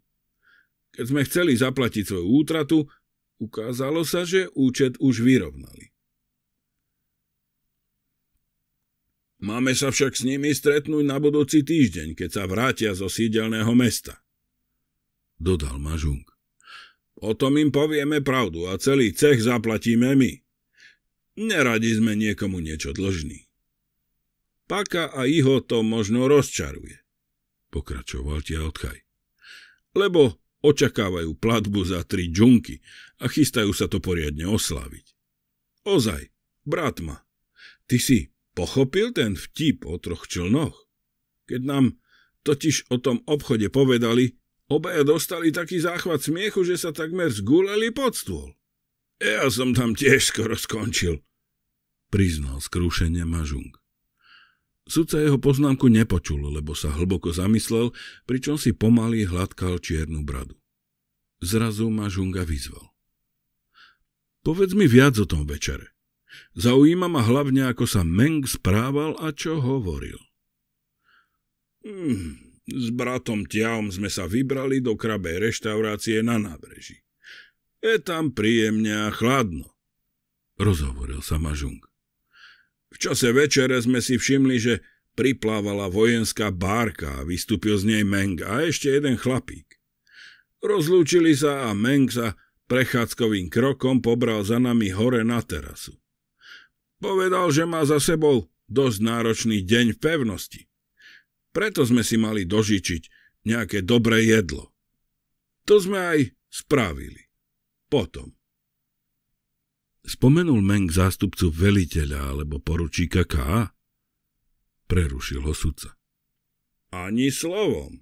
Keď sme chceli zaplatiť svoju útratu, ukázalo sa, že účet už vyrovnali. Máme sa však s nimi stretnúť na budúci týždeň, keď sa vrátia zo sídelného mesta dodal Mažung. O tom im povieme pravdu a celý cech zaplatíme my. Neradi sme niekomu niečo dlžní. Paka a Iho to možno rozčaruje, pokračoval odchaj. Lebo očakávajú platbu za tri džunky a chystajú sa to poriadne oslaviť. Ozaj, bratma, ty si pochopil ten vtip o troch člnoch? Keď nám totiž o tom obchode povedali, Obaja dostali taký záchvat smiechu, že sa takmer zguleli pod stôl. Ja som tam tiež skoro skončil, priznal skrúšenie Mažung. Sudca jeho poznámku nepočul, lebo sa hlboko zamyslel, pričom si pomaly hladkal čiernu bradu. Zrazu Mažunga vyzval. Povedz mi viac o tom večere. Zaujíma ma hlavne, ako sa Meng správal a čo hovoril. Hmm, s bratom Tiaom sme sa vybrali do krabej reštaurácie na nábreží. Je tam príjemne a chladno, rozhovoril sa Mažung. V čase večere sme si všimli, že priplávala vojenská bárka a vystúpil z nej Meng a ešte jeden chlapík. Rozlúčili sa a Meng sa prechádzkovým krokom pobral za nami hore na terasu. Povedal, že má za sebou dosť náročný deň v pevnosti. Preto sme si mali dožičiť nejaké dobré jedlo. To sme aj spravili. Potom. Spomenul Meng zástupcu veliteľa alebo poručíka K? Prerušil ho sudca. Ani slovom.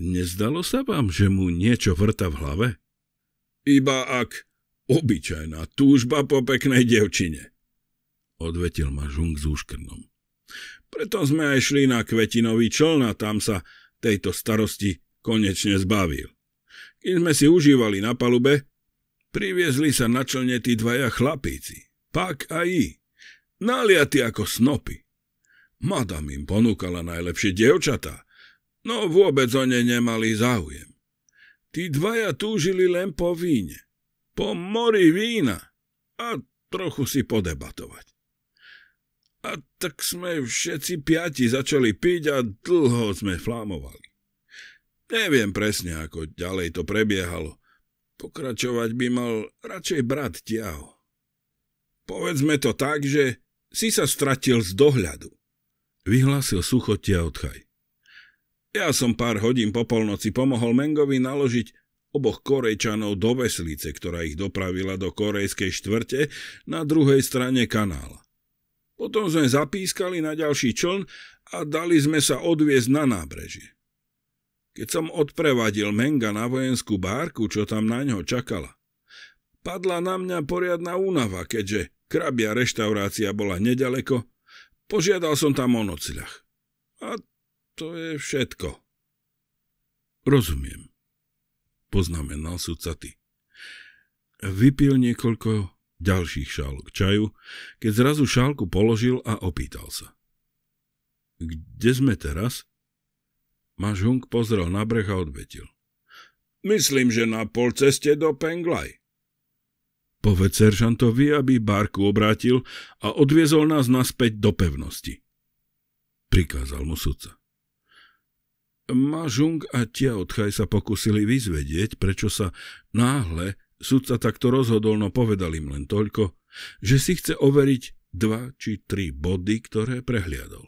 Nezdalo sa vám, že mu niečo vrta v hlave? Iba ak obyčajná túžba po peknej devčine, odvetil ma Žung s úškrnom. Preto sme aj šli na kvetinový čln a tam sa tejto starosti konečne zbavil. Keď sme si užívali na palube, priviezli sa na člne tí dvaja chlapíci, pak a i, naliaty ako snopy. Madam im ponúkala najlepšie dievčatá, no vôbec o ne nemali záujem. Tí dvaja túžili len po víne, po mori vína a trochu si podebatovať. A tak sme všetci piati začali piť a dlho sme flámovali. Neviem presne, ako ďalej to prebiehalo. Pokračovať by mal radšej brat Tiaho. Povedzme to tak, že si sa stratil z dohľadu. Vyhlásil sucho Tiaochaj. Ja som pár hodín po polnoci pomohol Mengovi naložiť oboch Korejčanov do veslice, ktorá ich dopravila do korejskej štvrte na druhej strane kanála. Potom sme zapískali na ďalší čln a dali sme sa odviezť na nábrežie. Keď som odprevadil Menga na vojenskú bárku, čo tam na ňo čakala, padla na mňa poriadna únava, keďže krabia reštaurácia bola nedaleko. Požiadal som tam o nocľach. A to je všetko. Rozumiem, poznamenal sudca ty. Vypil niekoľko ďalších šálok čaju, keď zrazu šálku položil a opýtal sa. Kde sme teraz? Máš Hung pozrel na breh a odvetil. Myslím, že na ceste do Penglaj. Poved seržantovi, aby barku obrátil a odviezol nás naspäť do pevnosti. Prikázal mu sudca. Ma Žung a Tia Odchaj sa pokusili vyzvedieť, prečo sa náhle Sudca takto rozhodol, no povedal im len toľko, že si chce overiť dva či tri body, ktoré prehliadol.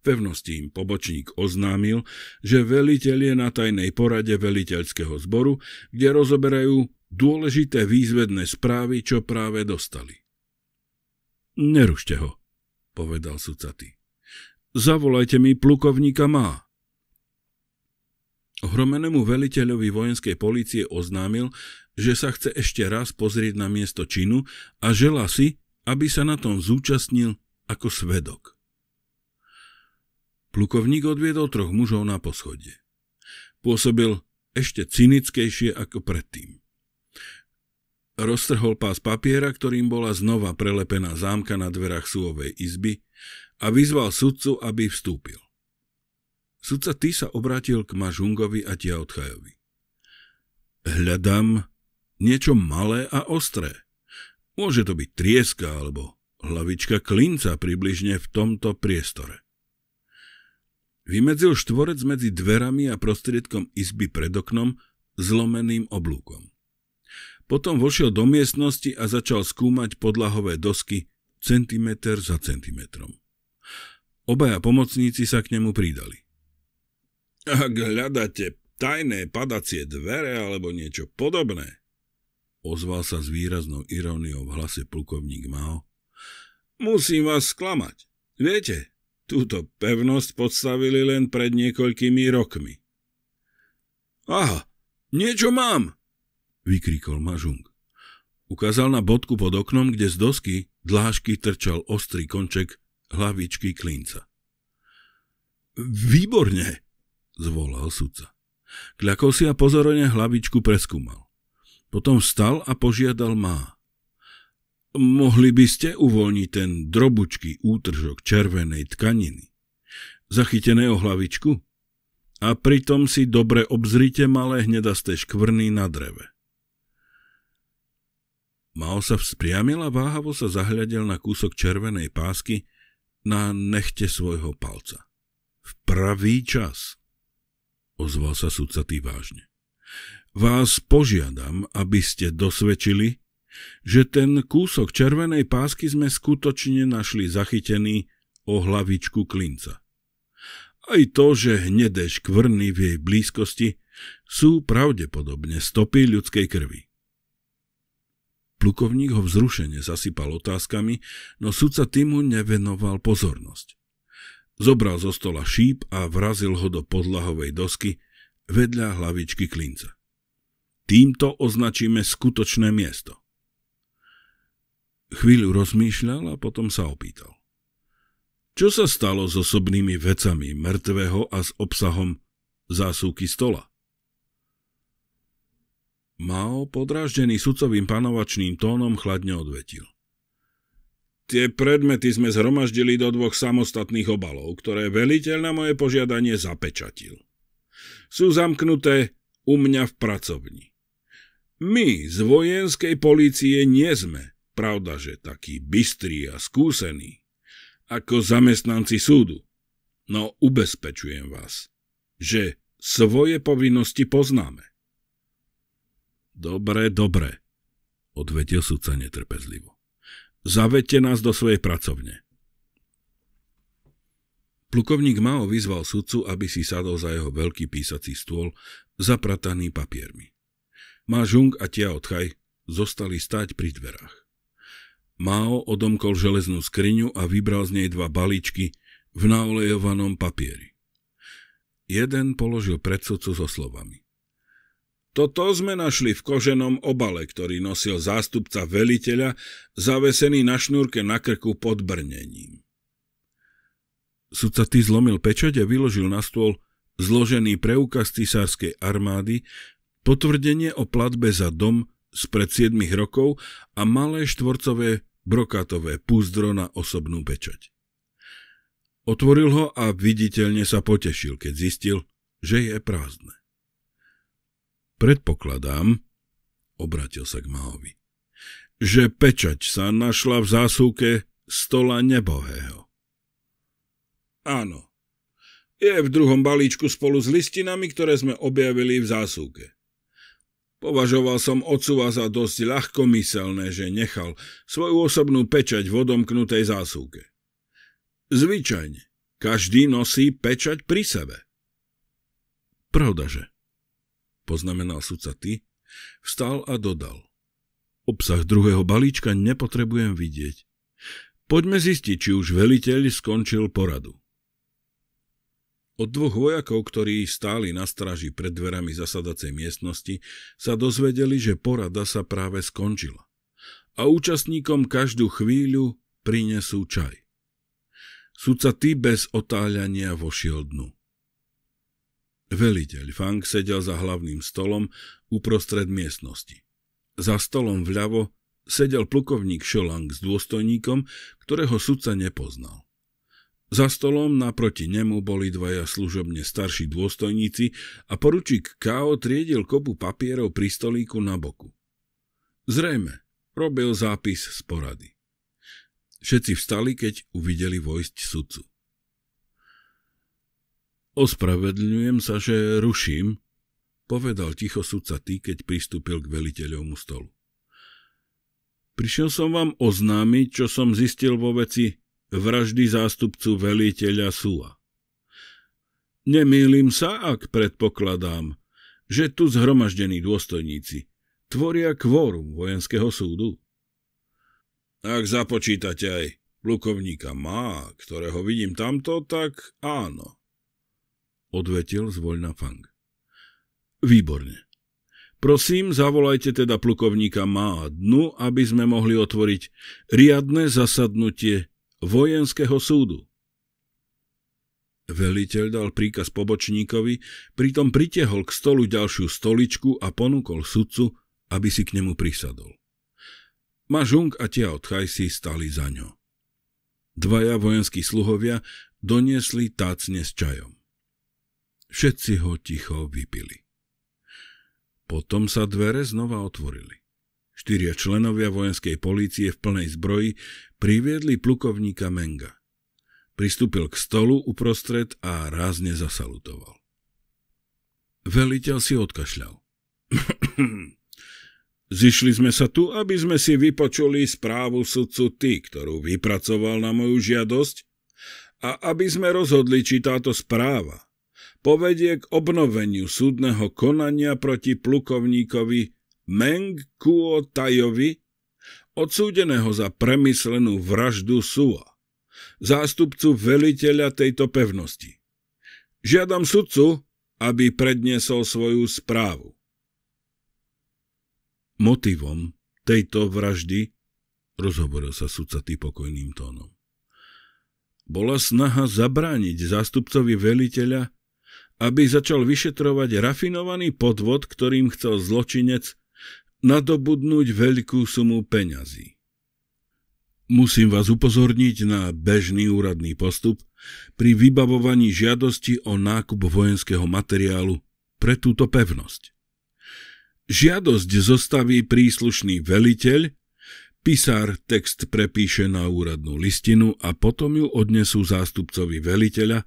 V pevnosti im pobočník oznámil, že veliteľ je na tajnej porade veliteľského zboru, kde rozoberajú dôležité výzvedné správy, čo práve dostali. Nerušte ho, povedal sudca ty. Zavolajte mi plukovníka Má. Hromenému veliteľovi vojenskej policie oznámil, že sa chce ešte raz pozrieť na miesto činu a žela si, aby sa na tom zúčastnil ako svedok. Plukovník odviedol troch mužov na poschodie. Pôsobil ešte cynickejšie ako predtým. Roztrhol pás papiera, ktorým bola znova prelepená zámka na dverách súovej izby a vyzval sudcu, aby vstúpil. Sudca Ty sa obrátil k Mažungovi a Tiaodchajovi. Hľadám niečo malé a ostré. Môže to byť trieska alebo hlavička klinca približne v tomto priestore. Vymedzil štvorec medzi dverami a prostriedkom izby pred oknom zlomeným oblúkom. Potom vošiel do miestnosti a začal skúmať podlahové dosky centimeter za centimetrom. Obaja pomocníci sa k nemu pridali. Ak hľadáte tajné padacie dvere alebo niečo podobné, ozval sa s výraznou iróniou v hlase plukovník Mao, musím vás sklamať. Viete, túto pevnosť podstavili len pred niekoľkými rokmi. Aha, niečo mám, vykrikol Mažung. Ukázal na bodku pod oknom, kde z dosky dlážky trčal ostrý konček hlavičky klinca. Výborne, zvolal sudca. Kľakol si a pozorne hlavičku preskúmal. Potom vstal a požiadal má. Mohli by ste uvoľniť ten drobučký útržok červenej tkaniny, zachyteného hlavičku? A pritom si dobre obzrite malé hnedasté škvrny na dreve. Mao sa vzpriamil a váhavo sa zahľadil na kúsok červenej pásky na nechte svojho palca. V pravý čas ozval sa tý vážne. Vás požiadam, aby ste dosvedčili, že ten kúsok červenej pásky sme skutočne našli zachytený o hlavičku klinca. Aj to, že hnedé škvrny v jej blízkosti sú pravdepodobne stopy ľudskej krvi. Plukovník ho vzrušene zasypal otázkami, no sudca týmu nevenoval pozornosť. Zobral zo stola šíp a vrazil ho do podlahovej dosky vedľa hlavičky klinca. Týmto označíme skutočné miesto. Chvíľu rozmýšľal a potom sa opýtal. Čo sa stalo s osobnými vecami mŕtvého a s obsahom zásuvky stola? Mao, podráždený sudcovým panovačným tónom, chladne odvetil. Tie predmety sme zhromaždili do dvoch samostatných obalov, ktoré veliteľ na moje požiadanie zapečatil. Sú zamknuté u mňa v pracovni. My z vojenskej polície nie sme, pravda, že takí bystrí a skúsení, ako zamestnanci súdu. No ubezpečujem vás, že svoje povinnosti poznáme. Dobre, dobre, odvetil sudca netrpezlivo. Zavedte nás do svojej pracovne. Plukovník Mao vyzval sudcu, aby si sadol za jeho veľký písací stôl, zaprataný papiermi. Ma Žung a Tia Otchaj zostali stáť pri dverách. Mao odomkol železnú skriňu a vybral z nej dva balíčky v naolejovanom papieri. Jeden položil pred sudcu so slovami. Toto sme našli v koženom obale, ktorý nosil zástupca veliteľa, zavesený na šnúrke na krku pod brnením. Sudca ty zlomil pečať a vyložil na stôl zložený preukaz cisárskej armády, potvrdenie o platbe za dom spred 7 rokov a malé štvorcové brokatové púzdro na osobnú pečať. Otvoril ho a viditeľne sa potešil, keď zistil, že je prázdne. Predpokladám, obratil sa k Maovi, že pečať sa našla v zásuvke stola nebohého. Áno, je v druhom balíčku spolu s listinami, ktoré sme objavili v zásuvke. Považoval som ocuva za dosť ľahkomyselné, že nechal svoju osobnú pečať v odomknutej zásuvke. Zvyčajne, každý nosí pečať pri sebe. Pravdaže, poznamenal sudca ty, vstal a dodal. Obsah druhého balíčka nepotrebujem vidieť. Poďme zistiť, či už veliteľ skončil poradu. Od dvoch vojakov, ktorí stáli na straži pred dverami zasadacej miestnosti, sa dozvedeli, že porada sa práve skončila. A účastníkom každú chvíľu prinesú čaj. Sudca ty bez otáľania vošiel dnu. Veliteľ Fang sedel za hlavným stolom uprostred miestnosti. Za stolom vľavo sedel plukovník Šolang s dôstojníkom, ktorého sudca nepoznal. Za stolom naproti nemu boli dvaja služobne starší dôstojníci a poručík Kao triedil kopu papierov pri stolíku na boku. Zrejme, robil zápis z porady. Všetci vstali, keď uvideli vojsť sudcu. Ospravedlňujem sa, že ruším, povedal ticho sudca tý, keď pristúpil k veliteľovmu stolu. Prišiel som vám oznámiť, čo som zistil vo veci vraždy zástupcu veliteľa Sua. Nemýlim sa, ak predpokladám, že tu zhromaždení dôstojníci tvoria kvórum vojenského súdu. Ak započítate aj plukovníka Má, ktorého vidím tamto, tak áno, odvetil zvoľna Fang. Výborne. Prosím, zavolajte teda plukovníka Má dnu, aby sme mohli otvoriť riadne zasadnutie vojenského súdu. Veliteľ dal príkaz pobočníkovi, pritom pritehol k stolu ďalšiu stoličku a ponúkol sudcu, aby si k nemu prisadol. Mažung a Tia od Chajsi stali za ňo. Dvaja vojenskí sluhovia doniesli tácne s čajom. Všetci ho ticho vypili. Potom sa dvere znova otvorili. Štyria členovia vojenskej polície v plnej zbroji priviedli plukovníka Menga. Pristúpil k stolu uprostred a rázne zasalutoval. Veliteľ si odkašľal. *clears throat* Zišli sme sa tu, aby sme si vypočuli správu sudcu ty, ktorú vypracoval na moju žiadosť, a aby sme rozhodli, či táto správa povedie k obnoveniu súdneho konania proti plukovníkovi Meng Kuo Tajovi, odsúdeného za premyslenú vraždu Sua, zástupcu veliteľa tejto pevnosti. Žiadam sudcu, aby predniesol svoju správu. Motivom tejto vraždy, rozhovoril sa sudca pokojným tónom, bola snaha zabrániť zástupcovi veliteľa aby začal vyšetrovať rafinovaný podvod, ktorým chcel zločinec nadobudnúť veľkú sumu peňazí. Musím vás upozorniť na bežný úradný postup pri vybavovaní žiadosti o nákup vojenského materiálu pre túto pevnosť. Žiadosť zostaví príslušný veliteľ, pisár text prepíše na úradnú listinu a potom ju odnesú zástupcovi veliteľa,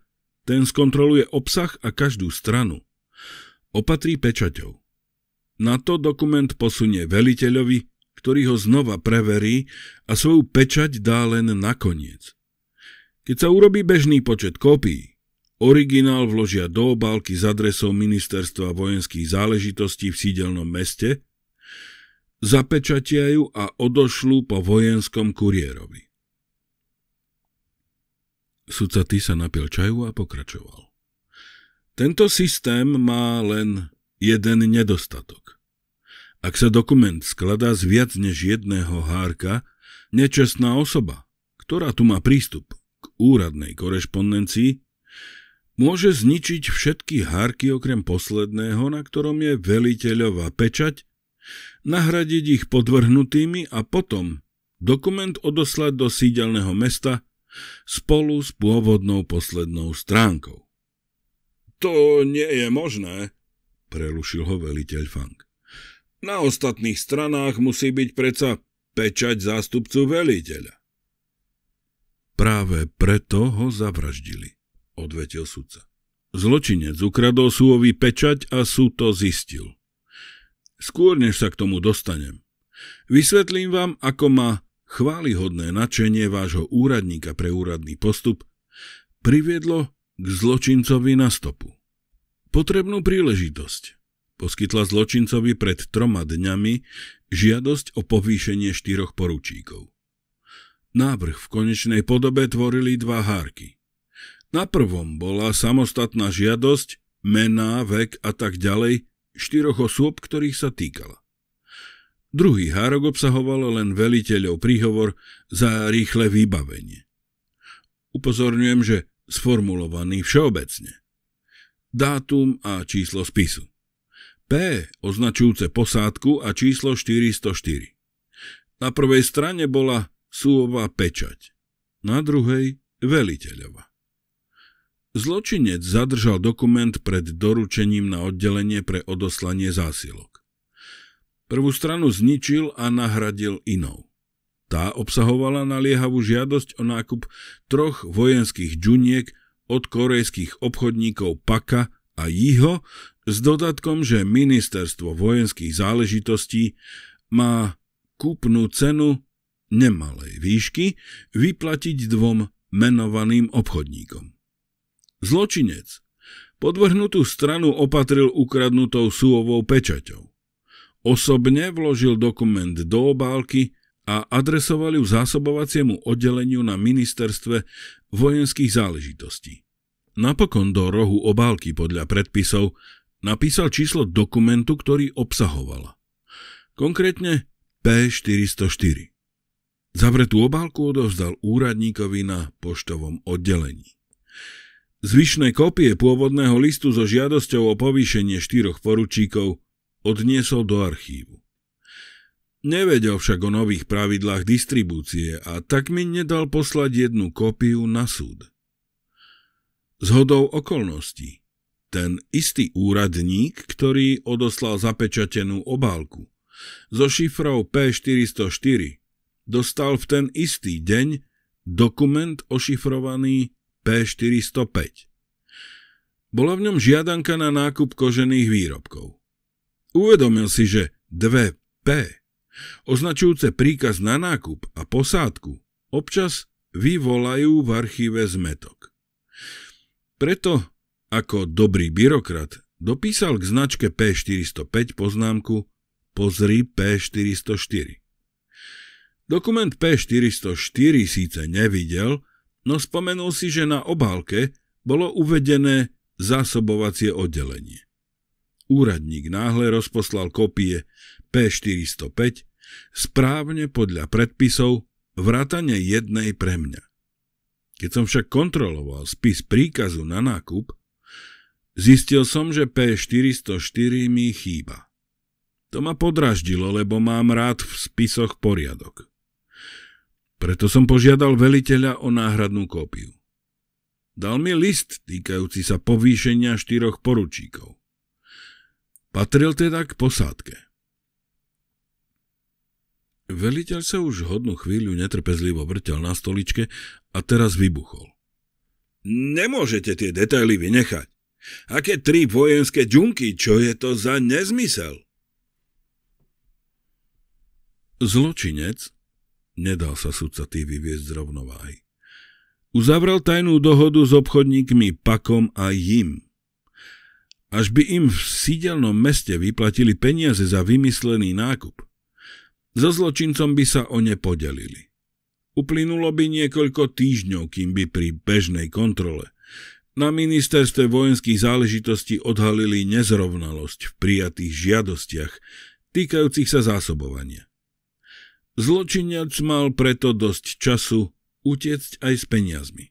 ten skontroluje obsah a každú stranu. Opatrí pečaťou. Na to dokument posunie veliteľovi, ktorý ho znova preverí a svoju pečať dá len nakoniec. Keď sa urobí bežný počet kópií, originál vložia do obálky s adresou Ministerstva vojenských záležitostí v sídelnom meste, zapečatia ju a odošlú po vojenskom kuriérovi. Sudca sa napil čaju a pokračoval. Tento systém má len jeden nedostatok. Ak sa dokument skladá z viac než jedného hárka, nečestná osoba, ktorá tu má prístup k úradnej korešpondencii, môže zničiť všetky hárky okrem posledného, na ktorom je veliteľová pečať, nahradiť ich podvrhnutými a potom dokument odoslať do sídelného mesta spolu s pôvodnou poslednou stránkou. To nie je možné, prerušil ho veliteľ Fang. Na ostatných stranách musí byť predsa pečať zástupcu veliteľa. Práve preto ho zavraždili, odvetil sudca. Zločinec ukradol súový pečať a sú to zistil. Skôr než sa k tomu dostanem, vysvetlím vám, ako ma chválihodné načenie vášho úradníka pre úradný postup priviedlo k zločincovi na stopu. Potrebnú príležitosť poskytla zločincovi pred troma dňami žiadosť o povýšenie štyroch poručíkov. Návrh v konečnej podobe tvorili dva hárky. Na prvom bola samostatná žiadosť, mená, vek a tak ďalej štyroch osôb, ktorých sa týkala. Druhý hárok obsahoval len veliteľov príhovor za rýchle vybavenie. Upozorňujem, že sformulovaný všeobecne. Dátum a číslo spisu. P označujúce posádku a číslo 404. Na prvej strane bola súová pečať, na druhej veliteľova. Zločinec zadržal dokument pred doručením na oddelenie pre odoslanie zásilok. Prvú stranu zničil a nahradil inou. Tá obsahovala naliehavú žiadosť o nákup troch vojenských džuniek od korejských obchodníkov Paka a Jiho s dodatkom, že ministerstvo vojenských záležitostí má kúpnu cenu nemalej výšky vyplatiť dvom menovaným obchodníkom. Zločinec podvrhnutú stranu opatril ukradnutou súovou pečaťou. Osobne vložil dokument do obálky a adresoval ju zásobovaciemu oddeleniu na ministerstve vojenských záležitostí. Napokon do rohu obálky podľa predpisov napísal číslo dokumentu, ktorý obsahovala. Konkrétne P404. Zavretú obálku odovzdal úradníkovi na poštovom oddelení. Zvyšné kopie pôvodného listu so žiadosťou o povýšenie štyroch poručíkov odniesol do archívu. Nevedel však o nových pravidlách distribúcie a tak mi nedal poslať jednu kópiu na súd. Zhodou okolností, ten istý úradník, ktorý odoslal zapečatenú obálku so šifrou P404, dostal v ten istý deň dokument ošifrovaný P405. Bola v ňom žiadanka na nákup kožených výrobkov. Uvedomil si, že 2 P, označujúce príkaz na nákup a posádku, občas vyvolajú v archíve zmetok. Preto, ako dobrý byrokrat, dopísal k značke P405 poznámku Pozri P404. Dokument P404 síce nevidel, no spomenul si, že na obálke bolo uvedené zásobovacie oddelenie. Úradník náhle rozposlal kopie P405 správne podľa predpisov vrátane jednej pre mňa. Keď som však kontroloval spis príkazu na nákup, zistil som, že P404 mi chýba. To ma podraždilo, lebo mám rád v spisoch poriadok. Preto som požiadal veliteľa o náhradnú kópiu. Dal mi list týkajúci sa povýšenia štyroch poručíkov. Patril teda k posádke. Veliteľ sa už hodnú chvíľu netrpezlivo vrtel na stoličke a teraz vybuchol. Nemôžete tie detaily vynechať. Aké tri vojenské džunky, čo je to za nezmysel? Zločinec, nedal sa sudca tý vyviezť z rovnováhy, uzavrel tajnú dohodu s obchodníkmi Pakom a Jim až by im v sídelnom meste vyplatili peniaze za vymyslený nákup. So zločincom by sa o ne podelili. Uplynulo by niekoľko týždňov, kým by pri bežnej kontrole na ministerstve vojenských záležitostí odhalili nezrovnalosť v prijatých žiadostiach týkajúcich sa zásobovania. Zločinec mal preto dosť času utiecť aj s peniazmi.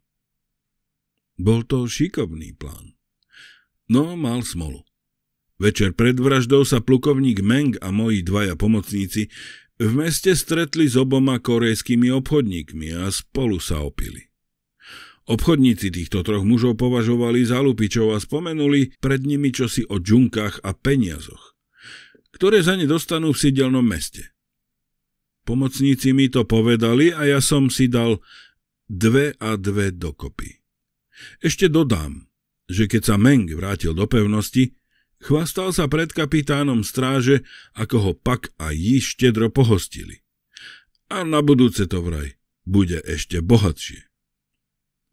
Bol to šikovný plán. No, mal smolu. Večer pred vraždou sa plukovník Meng a moji dvaja pomocníci v meste stretli s oboma korejskými obchodníkmi a spolu sa opili. Obchodníci týchto troch mužov považovali za lupičov a spomenuli pred nimi čosi o džunkách a peniazoch, ktoré za ne dostanú v sídelnom meste. Pomocníci mi to povedali a ja som si dal dve a dve dokopy. Ešte dodám – že keď sa Meng vrátil do pevnosti, chvastal sa pred kapitánom stráže, ako ho pak a jí štedro pohostili. A na budúce to vraj bude ešte bohatšie.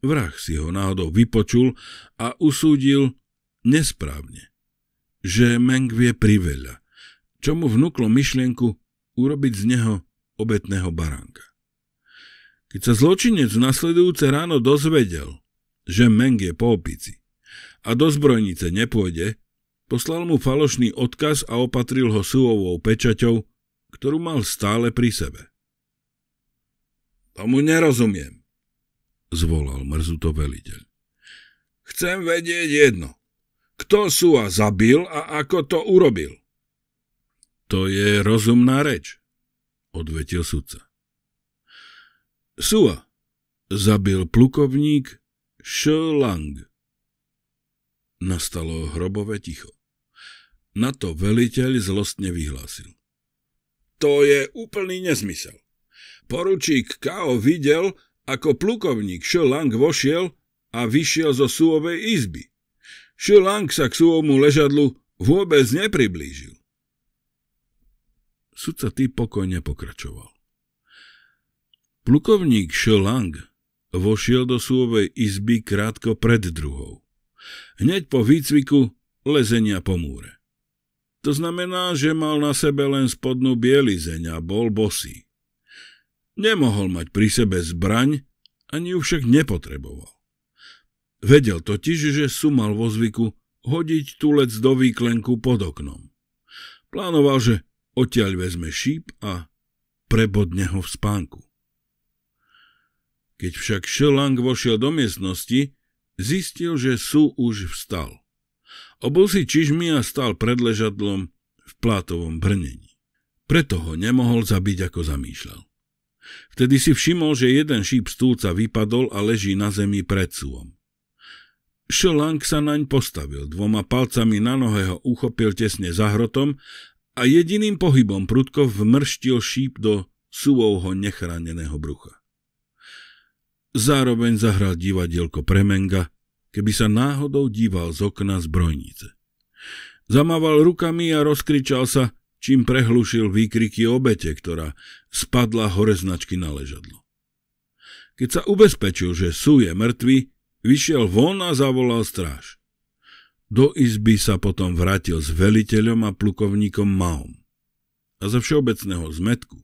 Vrah si ho náhodou vypočul a usúdil nesprávne, že Meng vie priveľa, čo mu vnúklo myšlienku urobiť z neho obetného baránka. Keď sa zločinec nasledujúce ráno dozvedel, že Meng je po opici, a do zbrojnice nepôjde, poslal mu falošný odkaz a opatril ho suvovou pečaťou, ktorú mal stále pri sebe. Tomu nerozumiem, zvolal mrzuto veliteľ. Chcem vedieť jedno. Kto Sua zabil a ako to urobil? To je rozumná reč, odvetil sudca. Sua zabil plukovník Šlang. Nastalo hrobové ticho. Na to veliteľ zlostne vyhlásil. To je úplný nezmysel. Poručík Kao videl, ako plukovník Šelang vošiel a vyšiel zo súovej izby. Šelang sa k súovmu ležadlu vôbec nepriblížil. Sudca ty pokojne pokračoval. Plukovník Šelang vošiel do súovej izby krátko pred druhou. Hneď po výcviku lezenia po múre. To znamená, že mal na sebe len spodnú bielizeň a bol bosý. Nemohol mať pri sebe zbraň, ani ju však nepotreboval. Vedel totiž, že sú mal vo zvyku hodiť tulec do výklenku pod oknom. Plánoval, že odtiaľ vezme šíp a prebodne ho v spánku. Keď však Šelang vošiel do miestnosti, Zistil, že sú už vstal. Obol si čižmi a stal pred ležadlom v plátovom brnení. Preto ho nemohol zabiť, ako zamýšľal. Vtedy si všimol, že jeden šíp stúca vypadol a leží na zemi pred súom. Šelang sa naň postavil, dvoma palcami na nohe ho uchopil tesne za hrotom a jediným pohybom prudko vmrštil šíp do suvovho nechráneného brucha. Zároveň zahral divadielko Premenga, keby sa náhodou díval z okna zbrojnice. Zamával rukami a rozkričal sa, čím prehlušil výkriky obete, ktorá spadla hore značky na ležadlo. Keď sa ubezpečil, že sú je mŕtvy, vyšiel von a zavolal stráž. Do izby sa potom vrátil s veliteľom a plukovníkom Maom. A za všeobecného zmetku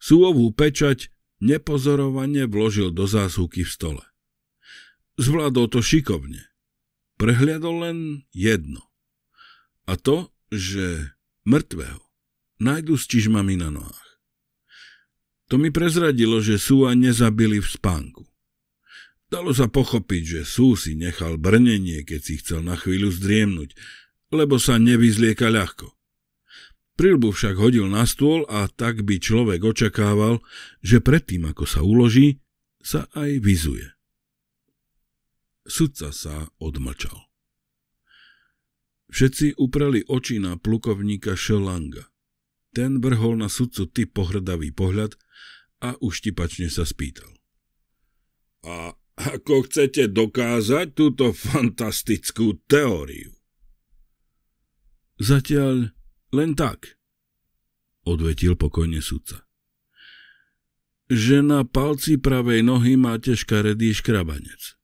Súovú pečať nepozorovane vložil do zásuvky v stole. Zvládol to šikovne. Prehliadol len jedno. A to, že mŕtvého nájdu s čižmami na nohách. To mi prezradilo, že a nezabili v spánku. Dalo sa pochopiť, že Sú si nechal brnenie, keď si chcel na chvíľu zdriemnuť, lebo sa nevyzlieka ľahko. Prilbu však hodil na stôl a tak by človek očakával, že predtým, ako sa uloží, sa aj vyzuje. Sudca sa odmlčal. Všetci upreli oči na plukovníka Šelanga. Ten vrhol na sudcu ty pohrdavý pohľad a uštipačne sa spýtal. A ako chcete dokázať túto fantastickú teóriu? Zatiaľ len tak, odvetil pokojne sudca. Že na palci pravej nohy máte redý škrabanec.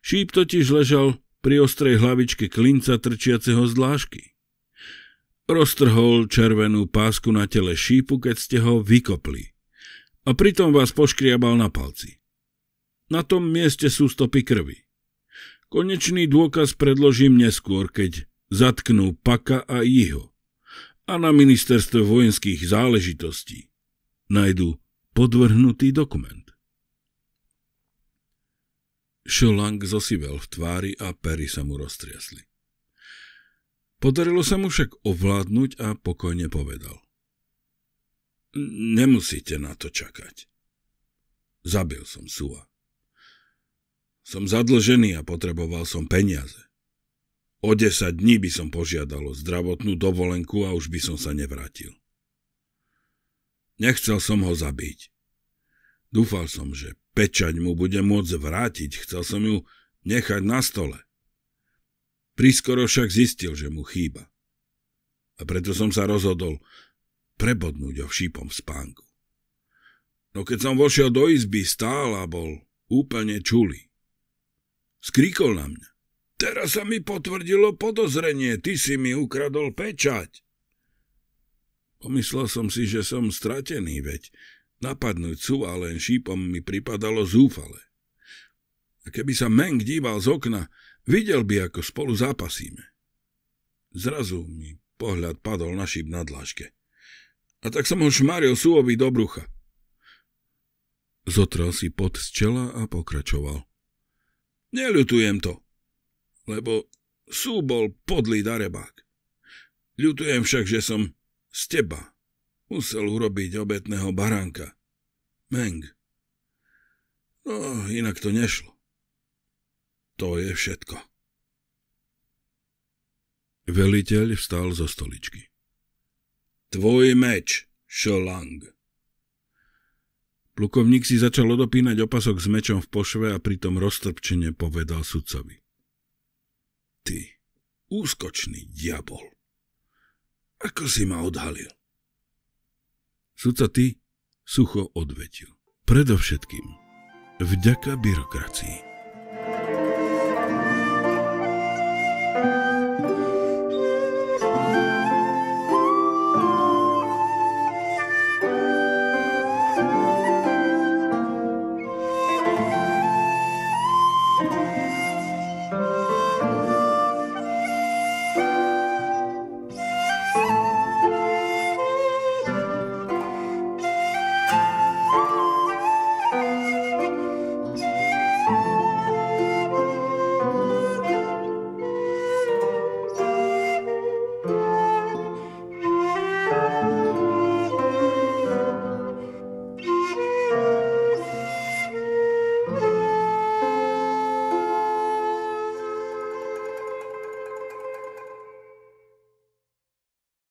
Šíp totiž ležal pri ostrej hlavičke klinca trčiaceho z dlážky. Roztrhol červenú pásku na tele šípu, keď ste ho vykopli. A pritom vás poškriabal na palci. Na tom mieste sú stopy krvi. Konečný dôkaz predložím neskôr, keď zatknú Paka a Jiho a na ministerstve vojenských záležitostí nájdu podvrhnutý dokument. Šolang zosivel v tvári a pery sa mu roztriasli. Podarilo sa mu však ovládnuť a pokojne povedal. Nemusíte na to čakať. Zabil som Sua. Som zadlžený a potreboval som peniaze. O 10 dní by som požiadal o zdravotnú dovolenku a už by som sa nevrátil. Nechcel som ho zabiť. Dúfal som, že pečať mu bude môcť vrátiť, chcel som ju nechať na stole. Prískoro však zistil, že mu chýba. A preto som sa rozhodol prebodnúť ho šípom v spánku. No keď som vošiel do izby, stál a bol úplne čulý. Skríkol na mňa. Teraz sa mi potvrdilo podozrenie, ty si mi ukradol pečať. Pomyslel som si, že som stratený, veď napadnúť a len šípom mi pripadalo zúfale. A keby sa Meng díval z okna, videl by, ako spolu zápasíme. Zrazu mi pohľad padol na šíp na dlažke. A tak som ho šmaril súovi do brucha. Zotrel si pod z čela a pokračoval. Neľutujem to, lebo sú bol podlý darebák. Ľutujem však, že som z teba musel urobiť obetného baránka. Meng. No, inak to nešlo. To je všetko. Veliteľ vstal zo stoličky. Tvoj meč, Šolang. Plukovník si začal odopínať opasok s mečom v pošve a pritom roztrpčene povedal sudcovi. Ty, úskočný diabol. Ako si ma odhalil? Sudca ty sucho odvetil. Predovšetkým, vďaka byrokracii.